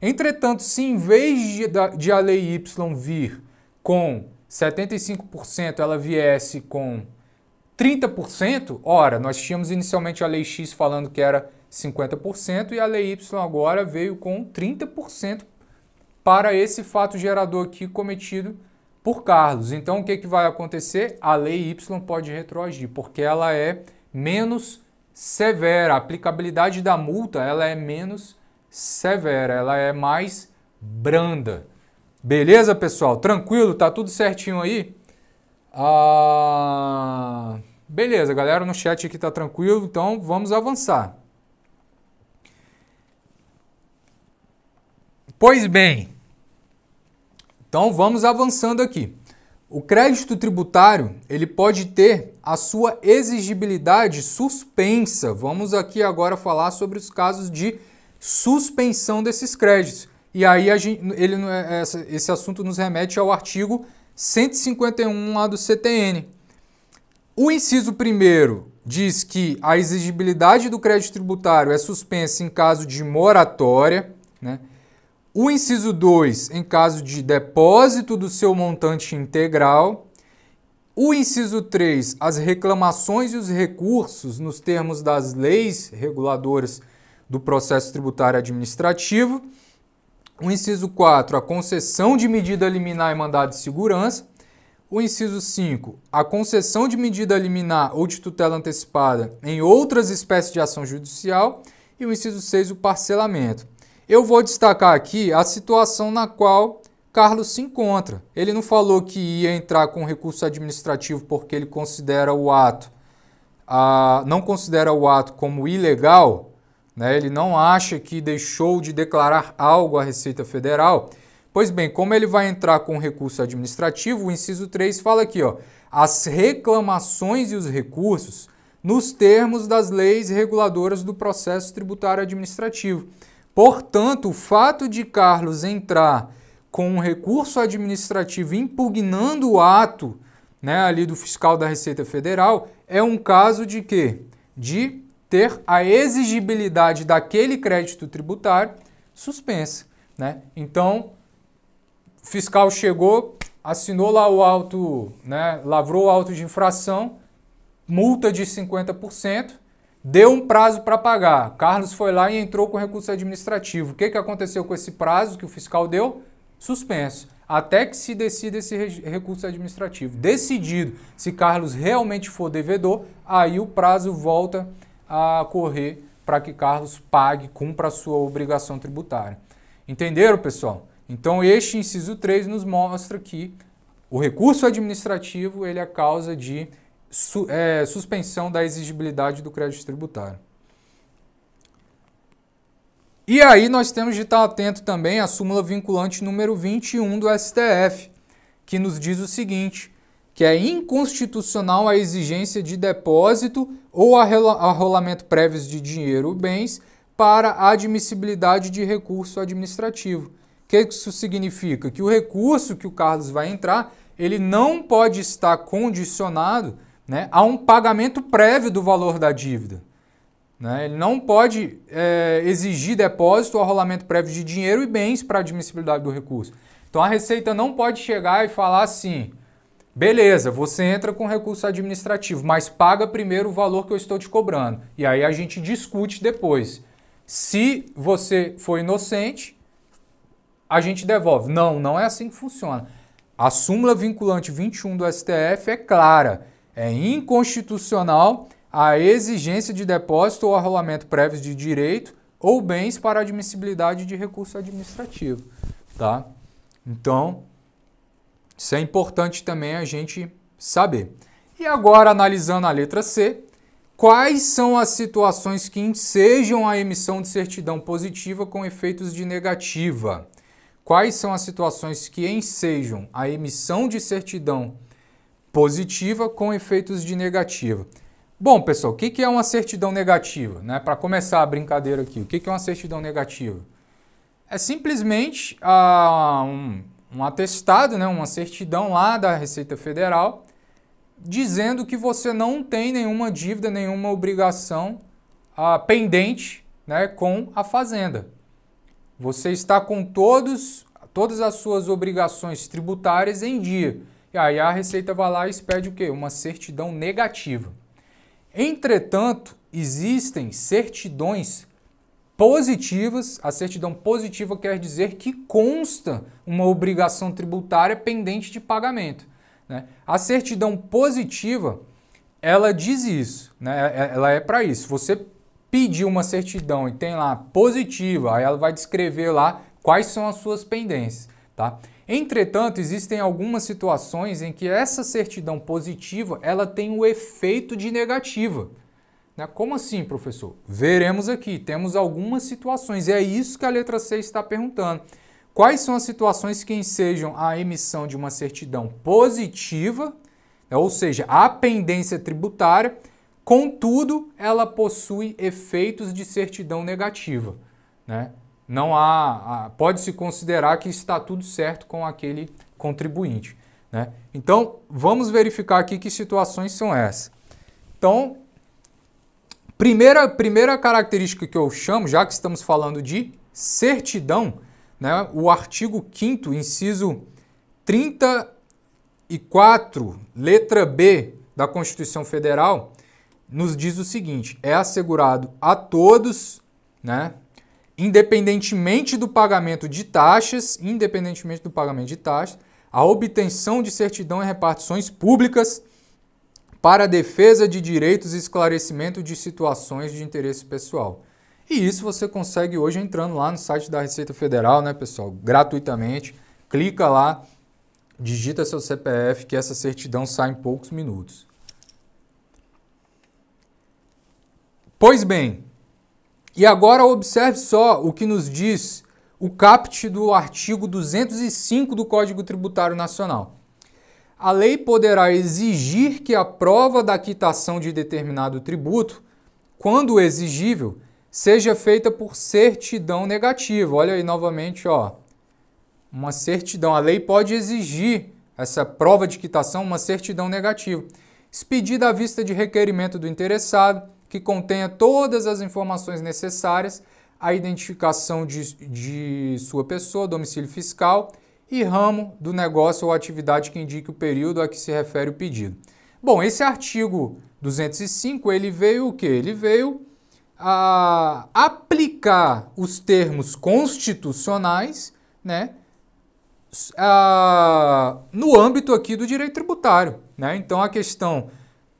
S1: Entretanto, se em vez de, de a lei Y vir com 75%, ela viesse com 30%, ora, nós tínhamos inicialmente a lei X falando que era 50% e a lei Y agora veio com 30% para esse fato gerador aqui cometido por Carlos. Então, o que, que vai acontecer? A lei Y pode retroagir, porque ela é menos severa. A aplicabilidade da multa ela é menos severa, ela é mais branda. Beleza, pessoal? Tranquilo? Tá tudo certinho aí? Ah... Beleza, galera, no chat aqui tá tranquilo, então vamos avançar. Pois bem, então vamos avançando aqui. O crédito tributário, ele pode ter a sua exigibilidade suspensa. Vamos aqui agora falar sobre os casos de suspensão desses créditos. E aí gente, ele, é, esse assunto nos remete ao artigo 151 lá do CTN. O inciso primeiro diz que a exigibilidade do crédito tributário é suspensa em caso de moratória, o inciso 2, em caso de depósito do seu montante integral. O inciso 3, as reclamações e os recursos nos termos das leis reguladoras do processo tributário administrativo. O inciso 4, a concessão de medida liminar e mandado de segurança. O inciso 5, a concessão de medida liminar ou de tutela antecipada em outras espécies de ação judicial. E o inciso 6, o parcelamento. Eu vou destacar aqui a situação na qual Carlos se encontra. Ele não falou que ia entrar com recurso administrativo porque ele considera o ato, a, não considera o ato como ilegal, né? ele não acha que deixou de declarar algo à Receita Federal. Pois bem, como ele vai entrar com recurso administrativo, o inciso 3 fala aqui, ó, as reclamações e os recursos nos termos das leis reguladoras do processo tributário administrativo. Portanto, o fato de Carlos entrar com um recurso administrativo impugnando o ato né, ali do fiscal da Receita Federal é um caso de quê? De ter a exigibilidade daquele crédito tributário suspensa. Né? Então, o fiscal chegou, assinou lá o auto, né, lavrou o auto de infração, multa de 50%, Deu um prazo para pagar. Carlos foi lá e entrou com recurso administrativo. O que, que aconteceu com esse prazo que o fiscal deu? Suspenso. Até que se decida esse recurso administrativo. Decidido se Carlos realmente for devedor, aí o prazo volta a correr para que Carlos pague, cumpra a sua obrigação tributária. Entenderam, pessoal? Então, este inciso 3 nos mostra que o recurso administrativo ele é causa de su, é, suspensão da exigibilidade do crédito tributário. E aí nós temos de estar atento também à súmula vinculante número 21 do STF, que nos diz o seguinte, que é inconstitucional a exigência de depósito ou arrolamento prévios de dinheiro ou bens para a admissibilidade de recurso administrativo. O que isso significa? Que o recurso que o Carlos vai entrar, ele não pode estar condicionado né, há um pagamento prévio do valor da dívida. Né? Ele não pode é, exigir depósito ou rolamento prévio de dinheiro e bens para admissibilidade do recurso. Então a Receita não pode chegar e falar assim: beleza, você entra com recurso administrativo, mas paga primeiro o valor que eu estou te cobrando. E aí a gente discute depois. Se você for inocente, a gente devolve. Não, não é assim que funciona. A súmula vinculante 21 do STF é clara é inconstitucional a exigência de depósito ou arrolamento prévio de direito ou bens para admissibilidade de recurso administrativo, tá? Então, isso é importante também a gente saber. E agora, analisando a letra C, quais são as situações que ensejam a emissão de certidão positiva com efeitos de negativa? Quais são as situações que ensejam a emissão de certidão positiva com efeitos de negativa. Bom, pessoal, o que é uma certidão negativa? Né? Para começar a brincadeira aqui, o que é uma certidão negativa? É simplesmente ah, um, um, atestado, né? uma certidão lá da Receita Federal dizendo que você não tem nenhuma dívida, nenhuma obrigação ah, pendente né? com a Fazenda. Você está com todos, todas as suas obrigações tributárias em dia. E aí a Receita vai lá e expede o quê? Uma certidão negativa. Entretanto, existem certidões positivas. A certidão positiva quer dizer que consta uma obrigação tributária pendente de pagamento. Né? A certidão positiva, ela diz isso, né? É, é, ela é para isso. Você pedir uma certidão e tem lá positiva, aí ela vai descrever lá quais são as suas pendências. Tá? Entretanto, existem algumas situações em que essa certidão positiva ela tem o efeito de negativa. Né? Como assim, professor? Veremos aqui, temos algumas situações, e é isso que a letra C está perguntando. Quais são as situações que ensejam a emissão de uma certidão positiva, né? ou seja, a pendência tributária, contudo, ela possui efeitos de certidão negativa. Né? não há, pode se considerar que está tudo certo com aquele contribuinte. Né? Então, vamos verificar aqui que situações são essas. Então, primeira, primeira característica que eu chamo, já que estamos falando de certidão, né? o artigo 5 inciso 34, letra B da Constituição Federal, nos diz o seguinte, é assegurado a todos, né, independentemente do pagamento de taxas, independentemente do pagamento de taxas, a obtenção de certidão em repartições públicas para defesa de direitos e esclarecimento de situações de interesse pessoal. E isso você consegue hoje entrando lá no site da Receita Federal, né, pessoal? Gratuitamente. Clica lá, digita seu CPF, que essa certidão sai em poucos minutos. Pois bem, e agora observe só o que nos diz o caput do artigo 205 do Código Tributário Nacional. A lei poderá exigir que a prova da quitação de determinado tributo, quando exigível, seja feita por certidão negativa. Olha aí novamente, ó. Uma certidão. A lei pode exigir essa prova de quitação, uma certidão negativa. Expedida à vista de requerimento do interessado, que contenha todas as informações necessárias à identificação de, de sua pessoa, domicílio fiscal e ramo do negócio ou atividade que indique o período a que se refere o pedido. Bom, esse artigo 205, ele veio o quê? Ele veio a aplicar os termos constitucionais, né, a, ah, no âmbito aqui do direito tributário, né? Então a questão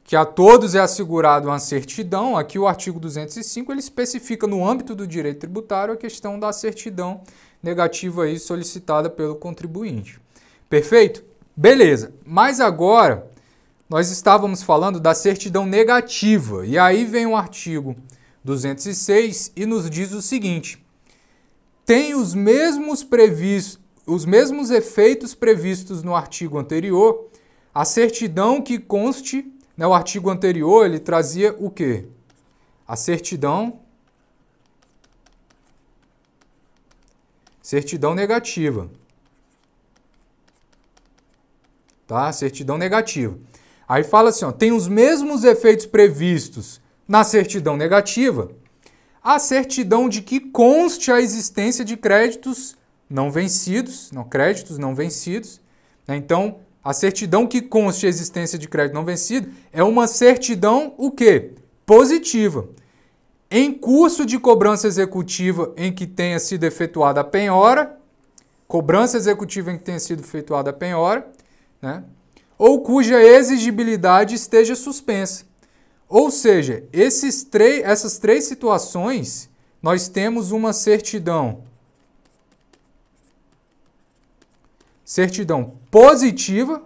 S1: que a todos é assegurado uma certidão, aqui o artigo 205 ele especifica no âmbito do direito tributário a questão da certidão negativa aí solicitada pelo contribuinte. Perfeito? Beleza. Mas agora nós estávamos falando da certidão negativa. E aí vem o artigo 206 e nos diz o seguinte: tem os mesmos previstos, os mesmos efeitos previstos no artigo anterior, a certidão que conste né, o artigo anterior ele trazia o quê? A certidão. Certidão negativa. Tá? Certidão negativa. Aí fala assim: ó, tem os mesmos efeitos previstos na certidão negativa, a certidão de que conste a existência de créditos não vencidos, não, créditos não vencidos. Né? Então, a certidão que conste a existência de crédito não vencido é uma certidão o quê? Positiva. Em curso de cobrança executiva em que tenha sido efetuada a penhora, cobrança executiva em que tenha sido efetuada a penhora, né? ou cuja exigibilidade esteja suspensa. Ou seja, esses três, essas três situações, nós temos uma certidão. Certidão positiva,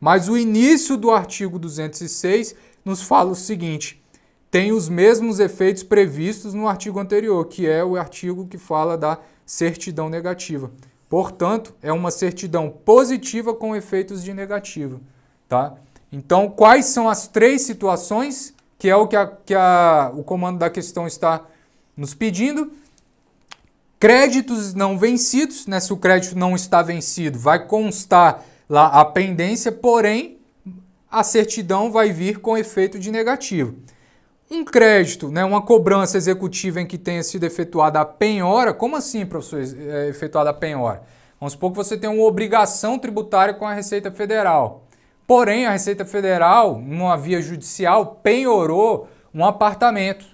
S1: mas o início do artigo 206 nos fala o seguinte: tem os mesmos efeitos previstos no artigo anterior, que é o artigo que fala da certidão negativa. Portanto, é uma certidão positiva com efeitos de negativa, tá? Então, quais são as três situações que é o que, a, que a, o comando da questão está nos pedindo? Créditos não vencidos, né? Se o crédito não está vencido, vai constar lá a pendência, porém a certidão vai vir com efeito de negativo. Um crédito, né, uma cobrança executiva em que tenha sido efetuada a penhora, como assim, professor, é, efetuada a penhora? Vamos supor que você tem uma obrigação tributária com a Receita Federal. Porém, a Receita Federal, numa via judicial, penhorou um apartamento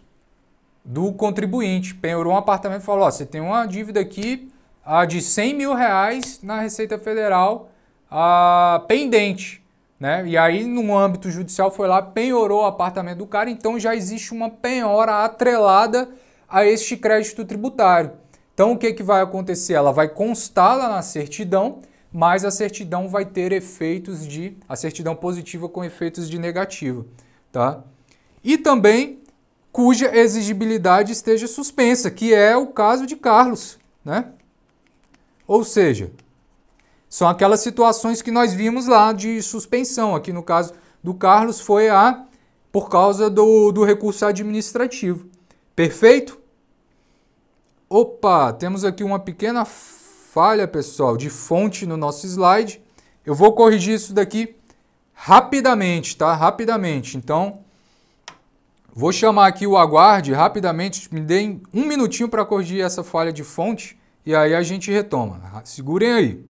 S1: do contribuinte. Penhorou um apartamento e falou: ó, você tem uma dívida aqui a de 100 mil reais na Receita Federal a, pendente. Né? E aí, no âmbito judicial, foi lá, penhorou o apartamento do cara, então já existe uma penhora atrelada a este crédito tributário. Então, o que, que vai acontecer? Ela vai constar lá na certidão, mas a certidão vai ter efeitos de. a certidão positiva com efeitos de negativa. Tá? E também cuja exigibilidade esteja suspensa, que é o caso de Carlos, né? Ou seja, são aquelas situações que nós vimos lá de suspensão. Aqui no caso do Carlos foi a por causa do, do recurso administrativo. Perfeito? Opa, temos aqui uma pequena falha, pessoal, de fonte no nosso slide. Eu vou corrigir isso daqui rapidamente, tá? Rapidamente. Então, Vou chamar aqui o aguarde rapidamente, me deem um minutinho para corrigir essa falha de fonte e aí a gente retoma. Segurem aí.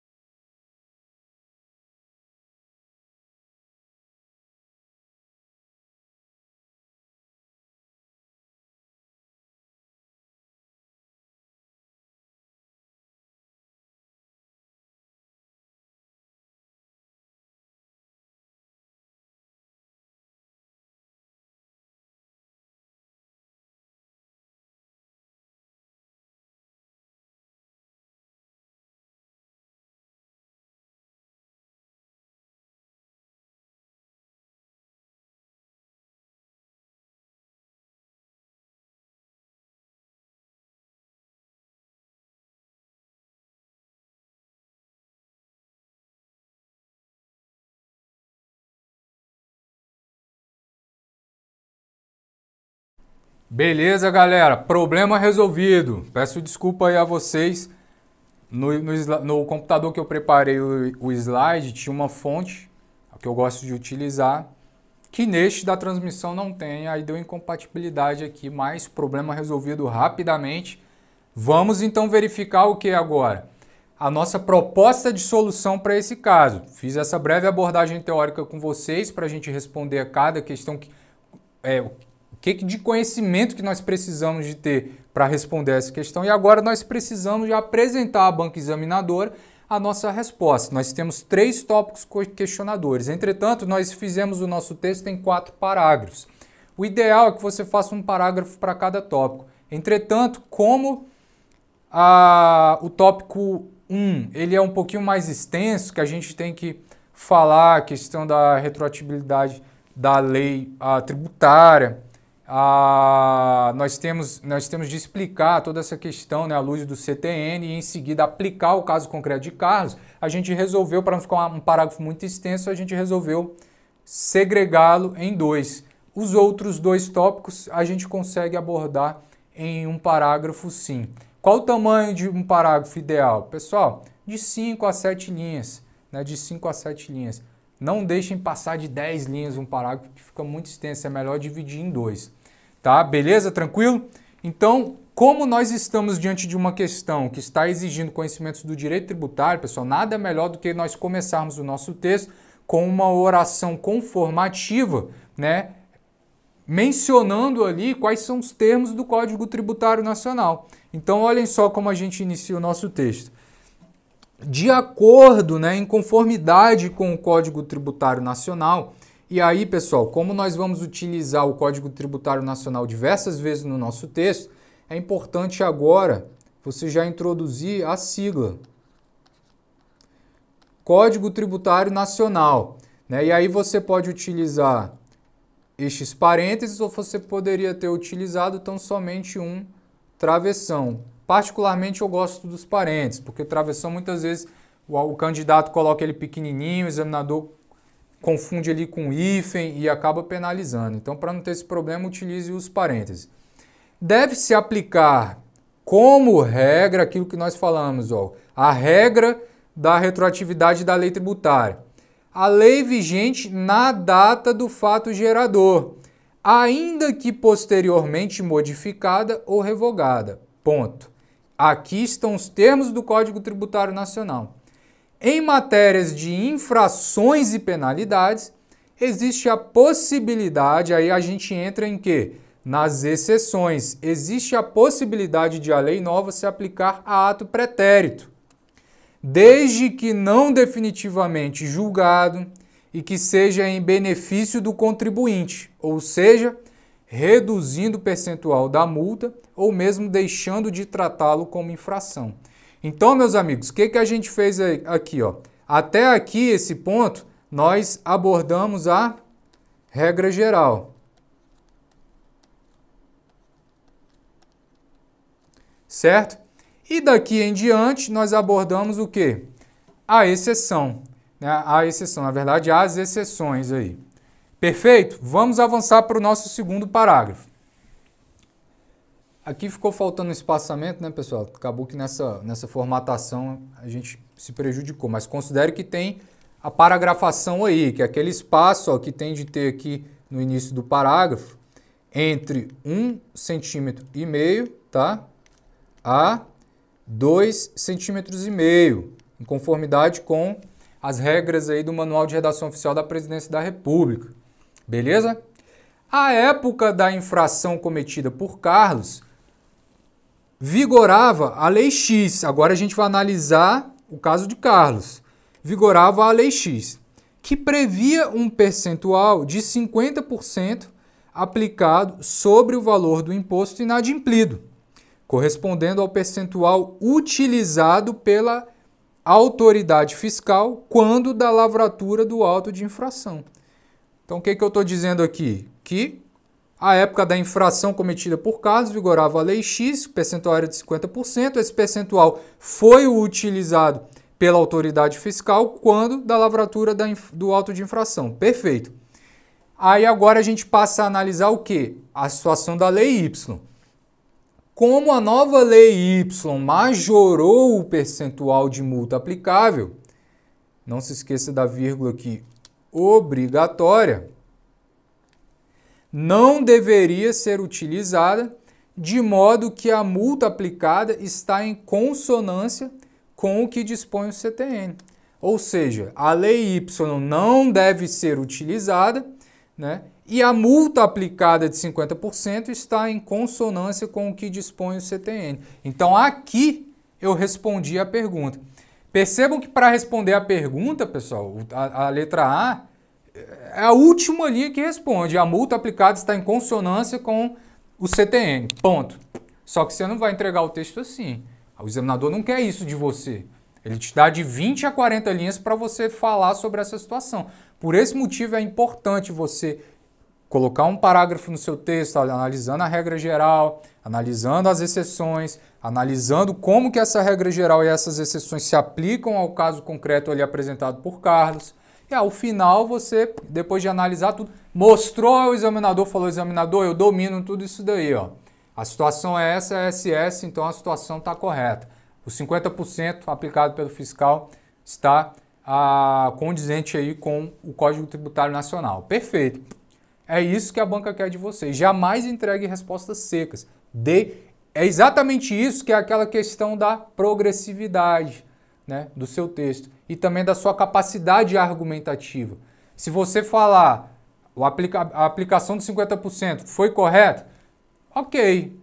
S1: Beleza, galera. Problema resolvido. Peço desculpa aí a vocês. No, no, no computador que eu preparei o, o, slide, tinha uma fonte que eu gosto de utilizar, que neste da transmissão não tem. Aí deu incompatibilidade aqui, mas problema resolvido rapidamente. Vamos então verificar o que agora? A nossa proposta de solução para esse caso. Fiz essa breve abordagem teórica com vocês para a gente responder a cada questão que. É, que de conhecimento que nós precisamos de ter para responder essa questão? E agora nós precisamos apresentar à banca examinadora a nossa resposta. Nós temos três tópicos questionadores. Entretanto, nós fizemos o nosso texto em quatro parágrafos. O ideal é que você faça um parágrafo para cada tópico. Entretanto, como a, o tópico 1 ele é um pouquinho mais extenso, que a gente tem que falar a questão da retroatividade da lei ah, tributária, ah, nós, temos, nós temos de explicar toda essa questão né, à luz do CTN e em seguida aplicar o caso concreto de Carlos, a gente resolveu, para não ficar um parágrafo muito extenso, a gente resolveu segregá-lo em dois. Os outros dois tópicos a gente consegue abordar em um parágrafo sim. Qual o tamanho de um parágrafo ideal? Pessoal, de 5 a 7 linhas, né, de 5 a 7 linhas. Não deixem passar de 10 linhas um parágrafo, que fica muito extenso, é melhor dividir em dois. Tá? Beleza? Tranquilo? Então, como nós estamos diante de uma questão que está exigindo conhecimentos do direito tributário, pessoal, nada é melhor do que nós começarmos o nosso texto com uma oração conformativa, né? Mencionando ali quais são os termos do Código Tributário Nacional. Então, olhem só como a gente inicia o nosso texto. De acordo, né, em conformidade com o Código Tributário Nacional, e aí, pessoal, como nós vamos utilizar o Código Tributário Nacional diversas vezes no nosso texto, é importante agora você já introduzir a sigla. Código Tributário Nacional. Né? E aí você pode utilizar estes parênteses ou você poderia ter utilizado tão somente um travessão. Particularmente eu gosto dos parênteses, porque travessão muitas vezes o, o candidato coloca ele pequenininho, o examinador confunde ali com hífen e acaba penalizando. Então, para não ter esse problema, utilize os parênteses. Deve-se aplicar como regra aquilo que nós falamos, ó, a regra da retroatividade da lei tributária. A lei vigente na data do fato gerador, ainda que posteriormente modificada ou revogada. Ponto. Aqui estão os termos do Código Tributário Nacional. Em matérias de infrações e penalidades, existe a possibilidade, aí a gente entra em quê? Nas exceções, existe a possibilidade de a lei nova se aplicar a ato pretérito, desde que não definitivamente julgado e que seja em benefício do contribuinte, ou seja, reduzindo o percentual da multa ou mesmo deixando de tratá-lo como infração. Então, meus amigos, o que, que a gente fez aqui? Ó? Até aqui, esse ponto, nós abordamos a regra geral. Certo? E daqui em diante, nós abordamos o quê? A exceção. Né? A exceção, na verdade, as exceções aí. Perfeito? Vamos avançar para o nosso segundo parágrafo. Aqui ficou faltando espaçamento, né, pessoal? Acabou que nessa, nessa formatação a gente se prejudicou. Mas considere que tem a paragrafação aí, que é aquele espaço ó, que tem de ter aqui no início do parágrafo, entre 1 centímetro e meio, tá? A 2 centímetros e meio, em conformidade com as regras aí do Manual de Redação Oficial da Presidência da República. Beleza? A época da infração cometida por Carlos vigorava a lei X. Agora a gente vai analisar o caso de Carlos. Vigorava a lei X, que previa um percentual de 50% aplicado sobre o valor do imposto inadimplido, correspondendo ao percentual utilizado pela autoridade fiscal quando da lavratura do auto de infração. Então, o que, que eu estou dizendo aqui? Que à época da infração cometida por Carlos, vigorava a Lei X, percentual era de 50%. Esse percentual foi utilizado pela autoridade fiscal quando da lavratura da, do auto de infração. Perfeito. Aí agora a gente passa a analisar o que? A situação da Lei Y. Como a nova Lei Y majorou o percentual de multa aplicável, não se esqueça da vírgula aqui, obrigatória não deveria ser utilizada, de modo que a multa aplicada está em consonância com o que dispõe o CTN. Ou seja, a lei Y não deve ser utilizada, né? E a multa aplicada de 50% está em consonância com o que dispõe o CTN. Então aqui eu respondi a pergunta. Percebam que para responder a pergunta, pessoal, a, a letra A é a última linha que responde. A multa aplicada está em consonância com o CTN. Ponto. Só que você não vai entregar o texto assim. O examinador não quer isso de você. Ele te dá de 20 a 40 linhas para você falar sobre essa situação. Por esse motivo é importante você colocar um parágrafo no seu texto, analisando a regra geral, analisando as exceções, analisando como que essa regra geral e essas exceções se aplicam ao caso concreto ali apresentado por Carlos. E ao final você, depois de analisar tudo, mostrou ao examinador, falou, examinador, eu domino tudo isso daí, ó. A situação é essa, é SS, é então a situação está correta. O 50% aplicado pelo fiscal está ah, condizente aí com o Código Tributário Nacional. Perfeito. É isso que a banca quer de você. Jamais entregue respostas secas. Dê... É exatamente isso que é aquela questão da progressividade né, do seu texto e também da sua capacidade argumentativa. Se você falar a aplicação de 50% foi correta, ok,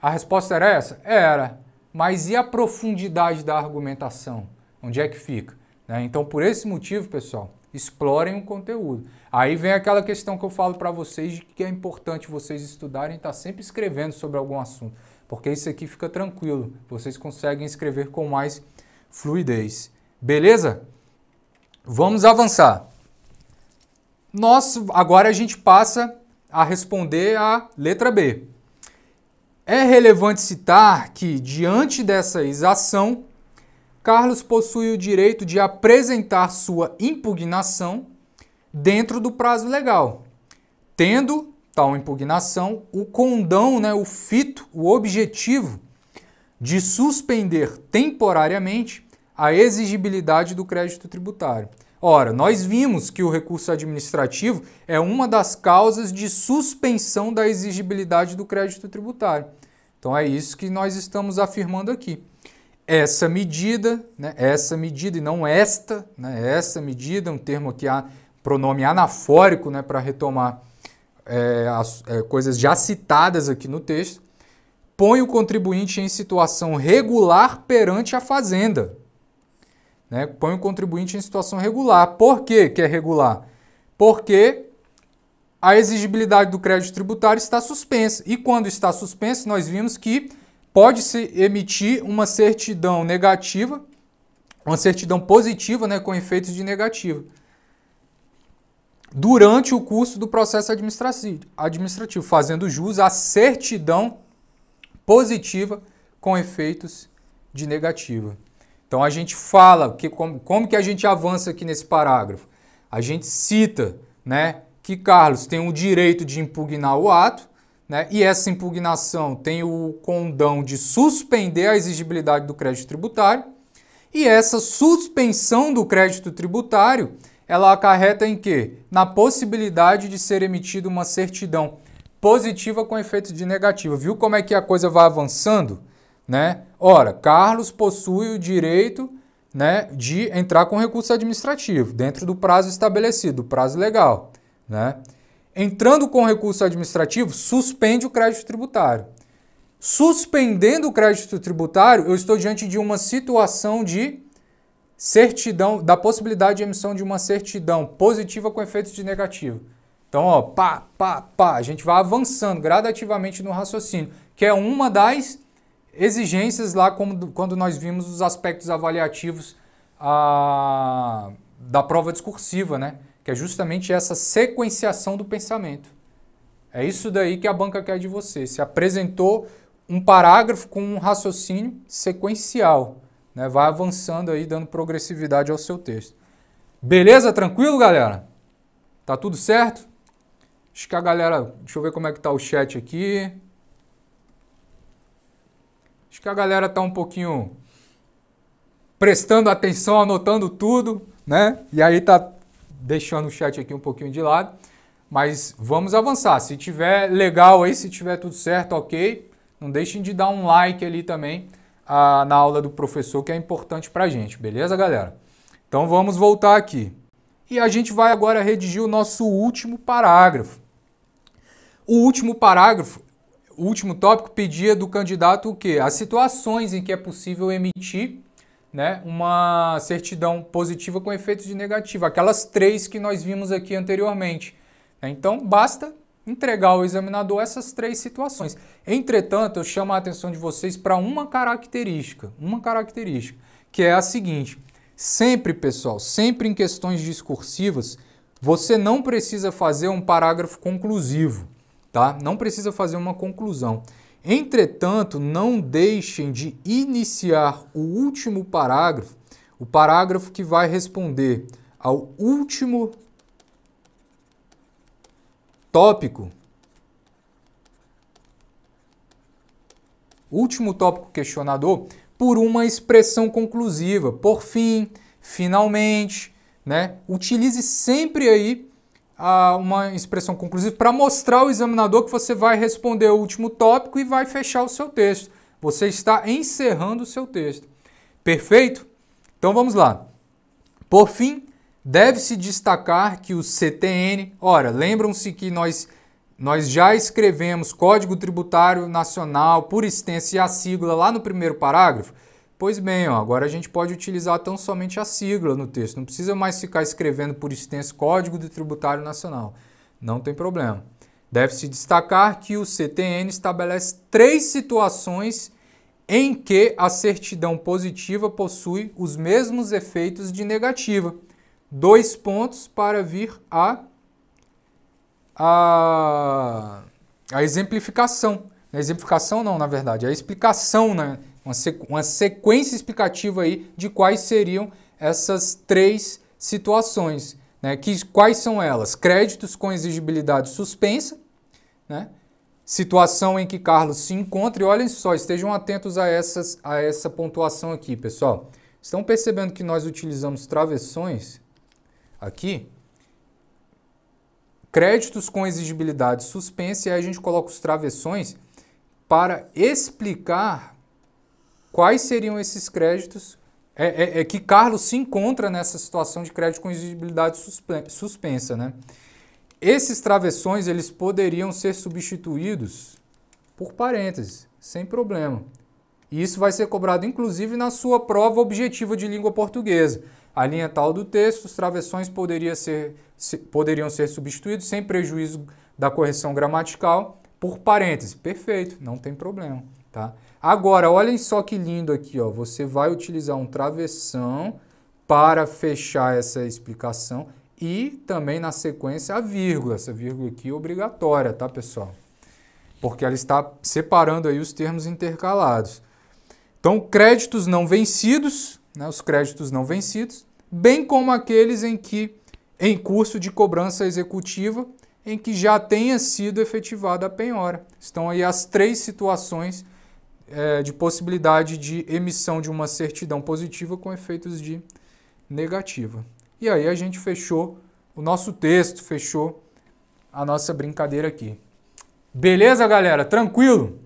S1: a resposta era essa? Era. Mas e a profundidade da argumentação? Onde é que fica? Né? Então, por esse motivo, pessoal, explorem o conteúdo. Aí vem aquela questão que eu falo para vocês de que é importante vocês estudarem e tá estar sempre escrevendo sobre algum assunto, porque isso aqui fica tranquilo, vocês conseguem escrever com mais fluidez. Beleza? Vamos avançar. Nós, agora a gente passa a responder a letra B. É relevante citar que, diante dessa exação, Carlos possui o direito de apresentar sua impugnação dentro do prazo legal, tendo tal impugnação o condão, né, o fito, o objetivo de suspender temporariamente a exigibilidade do crédito tributário. Ora, nós vimos que o recurso administrativo é uma das causas de suspensão da exigibilidade do crédito tributário. Então é isso que nós estamos afirmando aqui. Essa medida, né, essa medida e não esta, né, essa medida, um termo que há pronome anafórico né, para retomar é, as, é, coisas já citadas aqui no texto, põe o contribuinte em situação regular perante a Fazenda. Né? Põe o contribuinte em situação regular. Por que, é regular? Porque a exigibilidade do crédito tributário está suspensa. E quando está suspensa, nós vimos que pode-se emitir uma certidão negativa, uma certidão positiva né, com efeitos de negativa, durante o curso do processo administrativo, fazendo jus à certidão positiva com efeitos de negativa. Então a gente fala que como, como que a gente avança aqui nesse parágrafo. A gente cita, né, que Carlos tem o direito de impugnar o ato, né, e essa impugnação tem o condão de suspender a exigibilidade do crédito tributário. E essa suspensão do crédito tributário, ela acarreta em quê? Na possibilidade de ser emitida uma certidão positiva com efeito de negativa. Viu como é que a coisa vai avançando, né? Ora, Carlos possui o direito né, de entrar com recurso administrativo dentro do prazo estabelecido, prazo legal. Né? Entrando com recurso administrativo, suspende o crédito tributário. Suspendendo o crédito tributário, eu estou diante de uma situação de certidão, da possibilidade de emissão de uma certidão positiva com efeitos de negativo. Então, ó, pá, pá, pá, a gente vai avançando gradativamente no raciocínio, que é uma das exigências lá como, quando nós vimos os aspectos avaliativos a, ah, da prova discursiva, né? Que é justamente essa sequenciação do pensamento. É isso daí que a banca quer de você. Se apresentou um parágrafo com um raciocínio sequencial. Né? Vai avançando aí, dando progressividade ao seu texto. Beleza? Tranquilo, galera? Tá tudo certo? Acho que a galera. Deixa eu ver como é que tá o chat aqui que a galera está um pouquinho prestando atenção, anotando tudo, né? E aí tá deixando o chat aqui um pouquinho de lado. Mas vamos avançar. Se tiver legal aí, se tiver tudo certo, ok. Não deixem de dar um like ali também ah, na aula do professor, que é importante a gente, beleza, galera? Então vamos voltar aqui. E a gente vai agora redigir o nosso último parágrafo. O último parágrafo o último tópico pedia do candidato o quê? As situações em que é possível emitir né, uma certidão positiva com efeito de negativa, aquelas três que nós vimos aqui anteriormente. Né, então, basta entregar ao examinador essas três situações. Entretanto, eu chamo a atenção de vocês para uma característica, uma característica, que é a seguinte: sempre, pessoal, sempre em questões discursivas, você não precisa fazer um parágrafo conclusivo tá? Não precisa fazer uma conclusão. Entretanto, não deixem de iniciar o último parágrafo, o parágrafo que vai responder ao último tópico. Último tópico questionador por uma expressão conclusiva, por fim, finalmente, né? Utilize sempre aí a, uma expressão conclusiva para mostrar ao examinador que você vai responder o último tópico e vai fechar o seu texto. Você está encerrando o seu texto. Perfeito? Então vamos lá. Por fim, deve-se destacar que o CTN, ora, lembram-se que nós nós já escrevemos Código Tributário Nacional por extensão e a sigla lá no primeiro parágrafo. Pois bem, ó, agora a gente pode utilizar tão somente a sigla no texto, não precisa mais ficar escrevendo por extenso Código do Tributário Nacional. Não tem problema. Deve-se destacar que o CTN estabelece três situações em que a certidão positiva possui os mesmos efeitos de negativa. Dois pontos para vir a, a, a exemplificação. A exemplificação não, na verdade, é a explicação né, uma sequência explicativa aí de quais seriam essas três situações. Né? Que, quais são elas? Créditos com exigibilidade suspensa, né? situação em que Carlos se encontra. E olhem só, estejam atentos a, essas, a essa pontuação aqui, pessoal. Estão percebendo que nós utilizamos travessões aqui? Créditos com exigibilidade suspensa, e aí a gente coloca os travessões para explicar quais seriam esses créditos, é, é, é, que Carlos se encontra nessa situação de crédito com exigibilidade suspensa, né? Esses travessões, eles poderiam ser substituídos por parênteses, sem problema. E isso vai ser cobrado, inclusive, na sua prova objetiva de língua portuguesa. A linha tal do texto, os travessões poderia ser, se, poderiam ser substituídos sem prejuízo da correção gramatical por parênteses. Perfeito, não tem problema, tá? Agora, olhem só que lindo aqui, ó. Você vai utilizar um travessão para fechar essa explicação e também na sequência a vírgula. Essa vírgula aqui é obrigatória, tá, pessoal? Porque ela está separando aí os termos intercalados. Então, créditos não vencidos, né, os créditos não vencidos, bem como aqueles em que em curso de cobrança executiva em que já tenha sido efetivada a penhora. Estão aí as três situações é, de possibilidade de emissão de uma certidão positiva com efeitos de negativa. E aí a gente fechou o nosso texto, fechou a nossa brincadeira aqui. Beleza, galera? Tranquilo?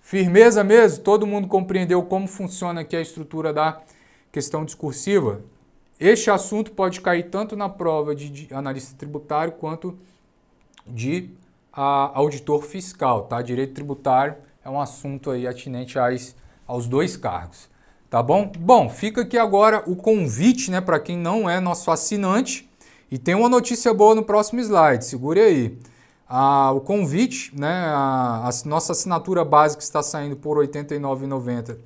S1: Firmeza mesmo? Todo mundo compreendeu como funciona aqui a estrutura da questão discursiva? Este assunto pode cair tanto na prova de analista tributário quanto de a, auditor fiscal, tá? Direito tributário é um assunto aí atinente às, aos dois cargos. Tá bom? Bom, fica aqui agora o convite, né, para quem não é nosso assinante. E tem uma notícia boa no próximo slide, segure aí. Ah, o convite, né, a, a nossa assinatura básica está saindo por R$ 89,90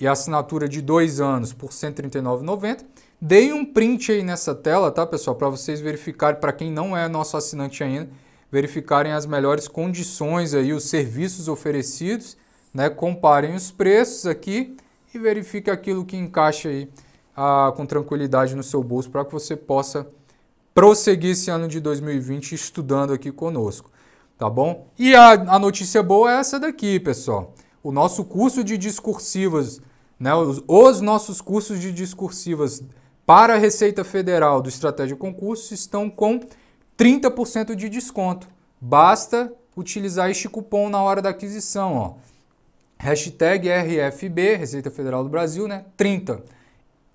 S1: e a assinatura de dois anos por R$ 139,90. Dei um print aí nessa tela, tá, pessoal, para vocês verificarem, para quem não é nosso assinante ainda, verificarem as melhores condições aí, os serviços oferecidos, né? Comparem os preços aqui e verifique aquilo que encaixa aí ah, com tranquilidade no seu bolso para que você possa prosseguir esse ano de 2020 estudando aqui conosco, tá bom? E a, a notícia boa é essa daqui, pessoal. O nosso curso de discursivas, né, os, os nossos cursos de discursivas para a Receita Federal do Estratégia Concurso estão com 30% de desconto. Basta utilizar este cupom na hora da aquisição, ó. Hashtag RFB, Receita Federal do Brasil, né? 30.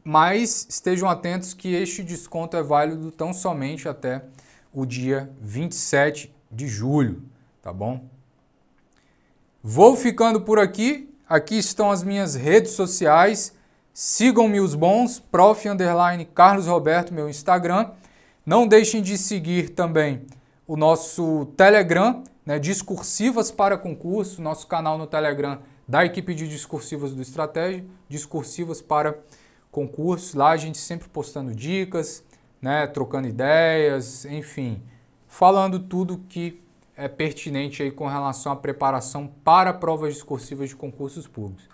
S1: Mas estejam atentos que este desconto é válido tão somente até o dia 27 de julho, tá bom? Vou ficando por aqui. Aqui estão as minhas redes sociais. Sigam-me os bons, prof. Carlos Roberto, meu Instagram. Não deixem de seguir também o nosso Telegram, né, Discursivas para Concurso, nosso canal no Telegram da equipe de discursivas do Estratégia, discursivas para concurso. Lá a gente sempre postando dicas, né, trocando ideias, enfim, falando tudo que é pertinente aí com relação à preparação para provas discursivas de concursos públicos.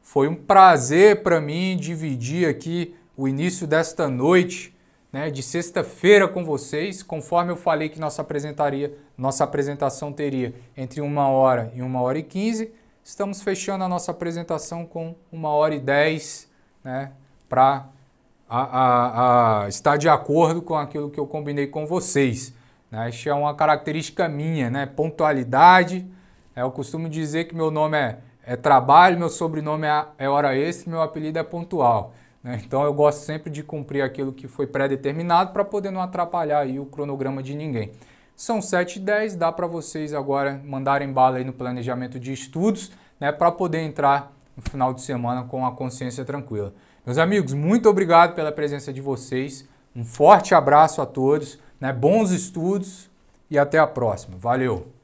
S1: Foi um prazer para mim dividir aqui o início desta noite né, de sexta-feira com vocês, conforme eu falei que nossa apresentaria, nossa apresentação teria entre uma hora e uma hora e quinze. Estamos fechando a nossa apresentação com uma hora e dez, né, para estar de acordo com aquilo que eu combinei com vocês. Né? Isso é uma característica minha, né, pontualidade. Né. Eu costumo dizer que meu nome é, é trabalho, meu sobrenome é, é hora extra, meu apelido é pontual. Né? Então eu gosto sempre de cumprir aquilo que foi pré-determinado para poder não atrapalhar aí o cronograma de ninguém. São 7 e 10, dá para vocês agora mandarem bala aí no planejamento de estudos, né, para poder entrar no final de semana com a consciência tranquila. Meus amigos, muito obrigado pela presença de vocês. Um forte abraço a todos, né, bons estudos e até a próxima. Valeu!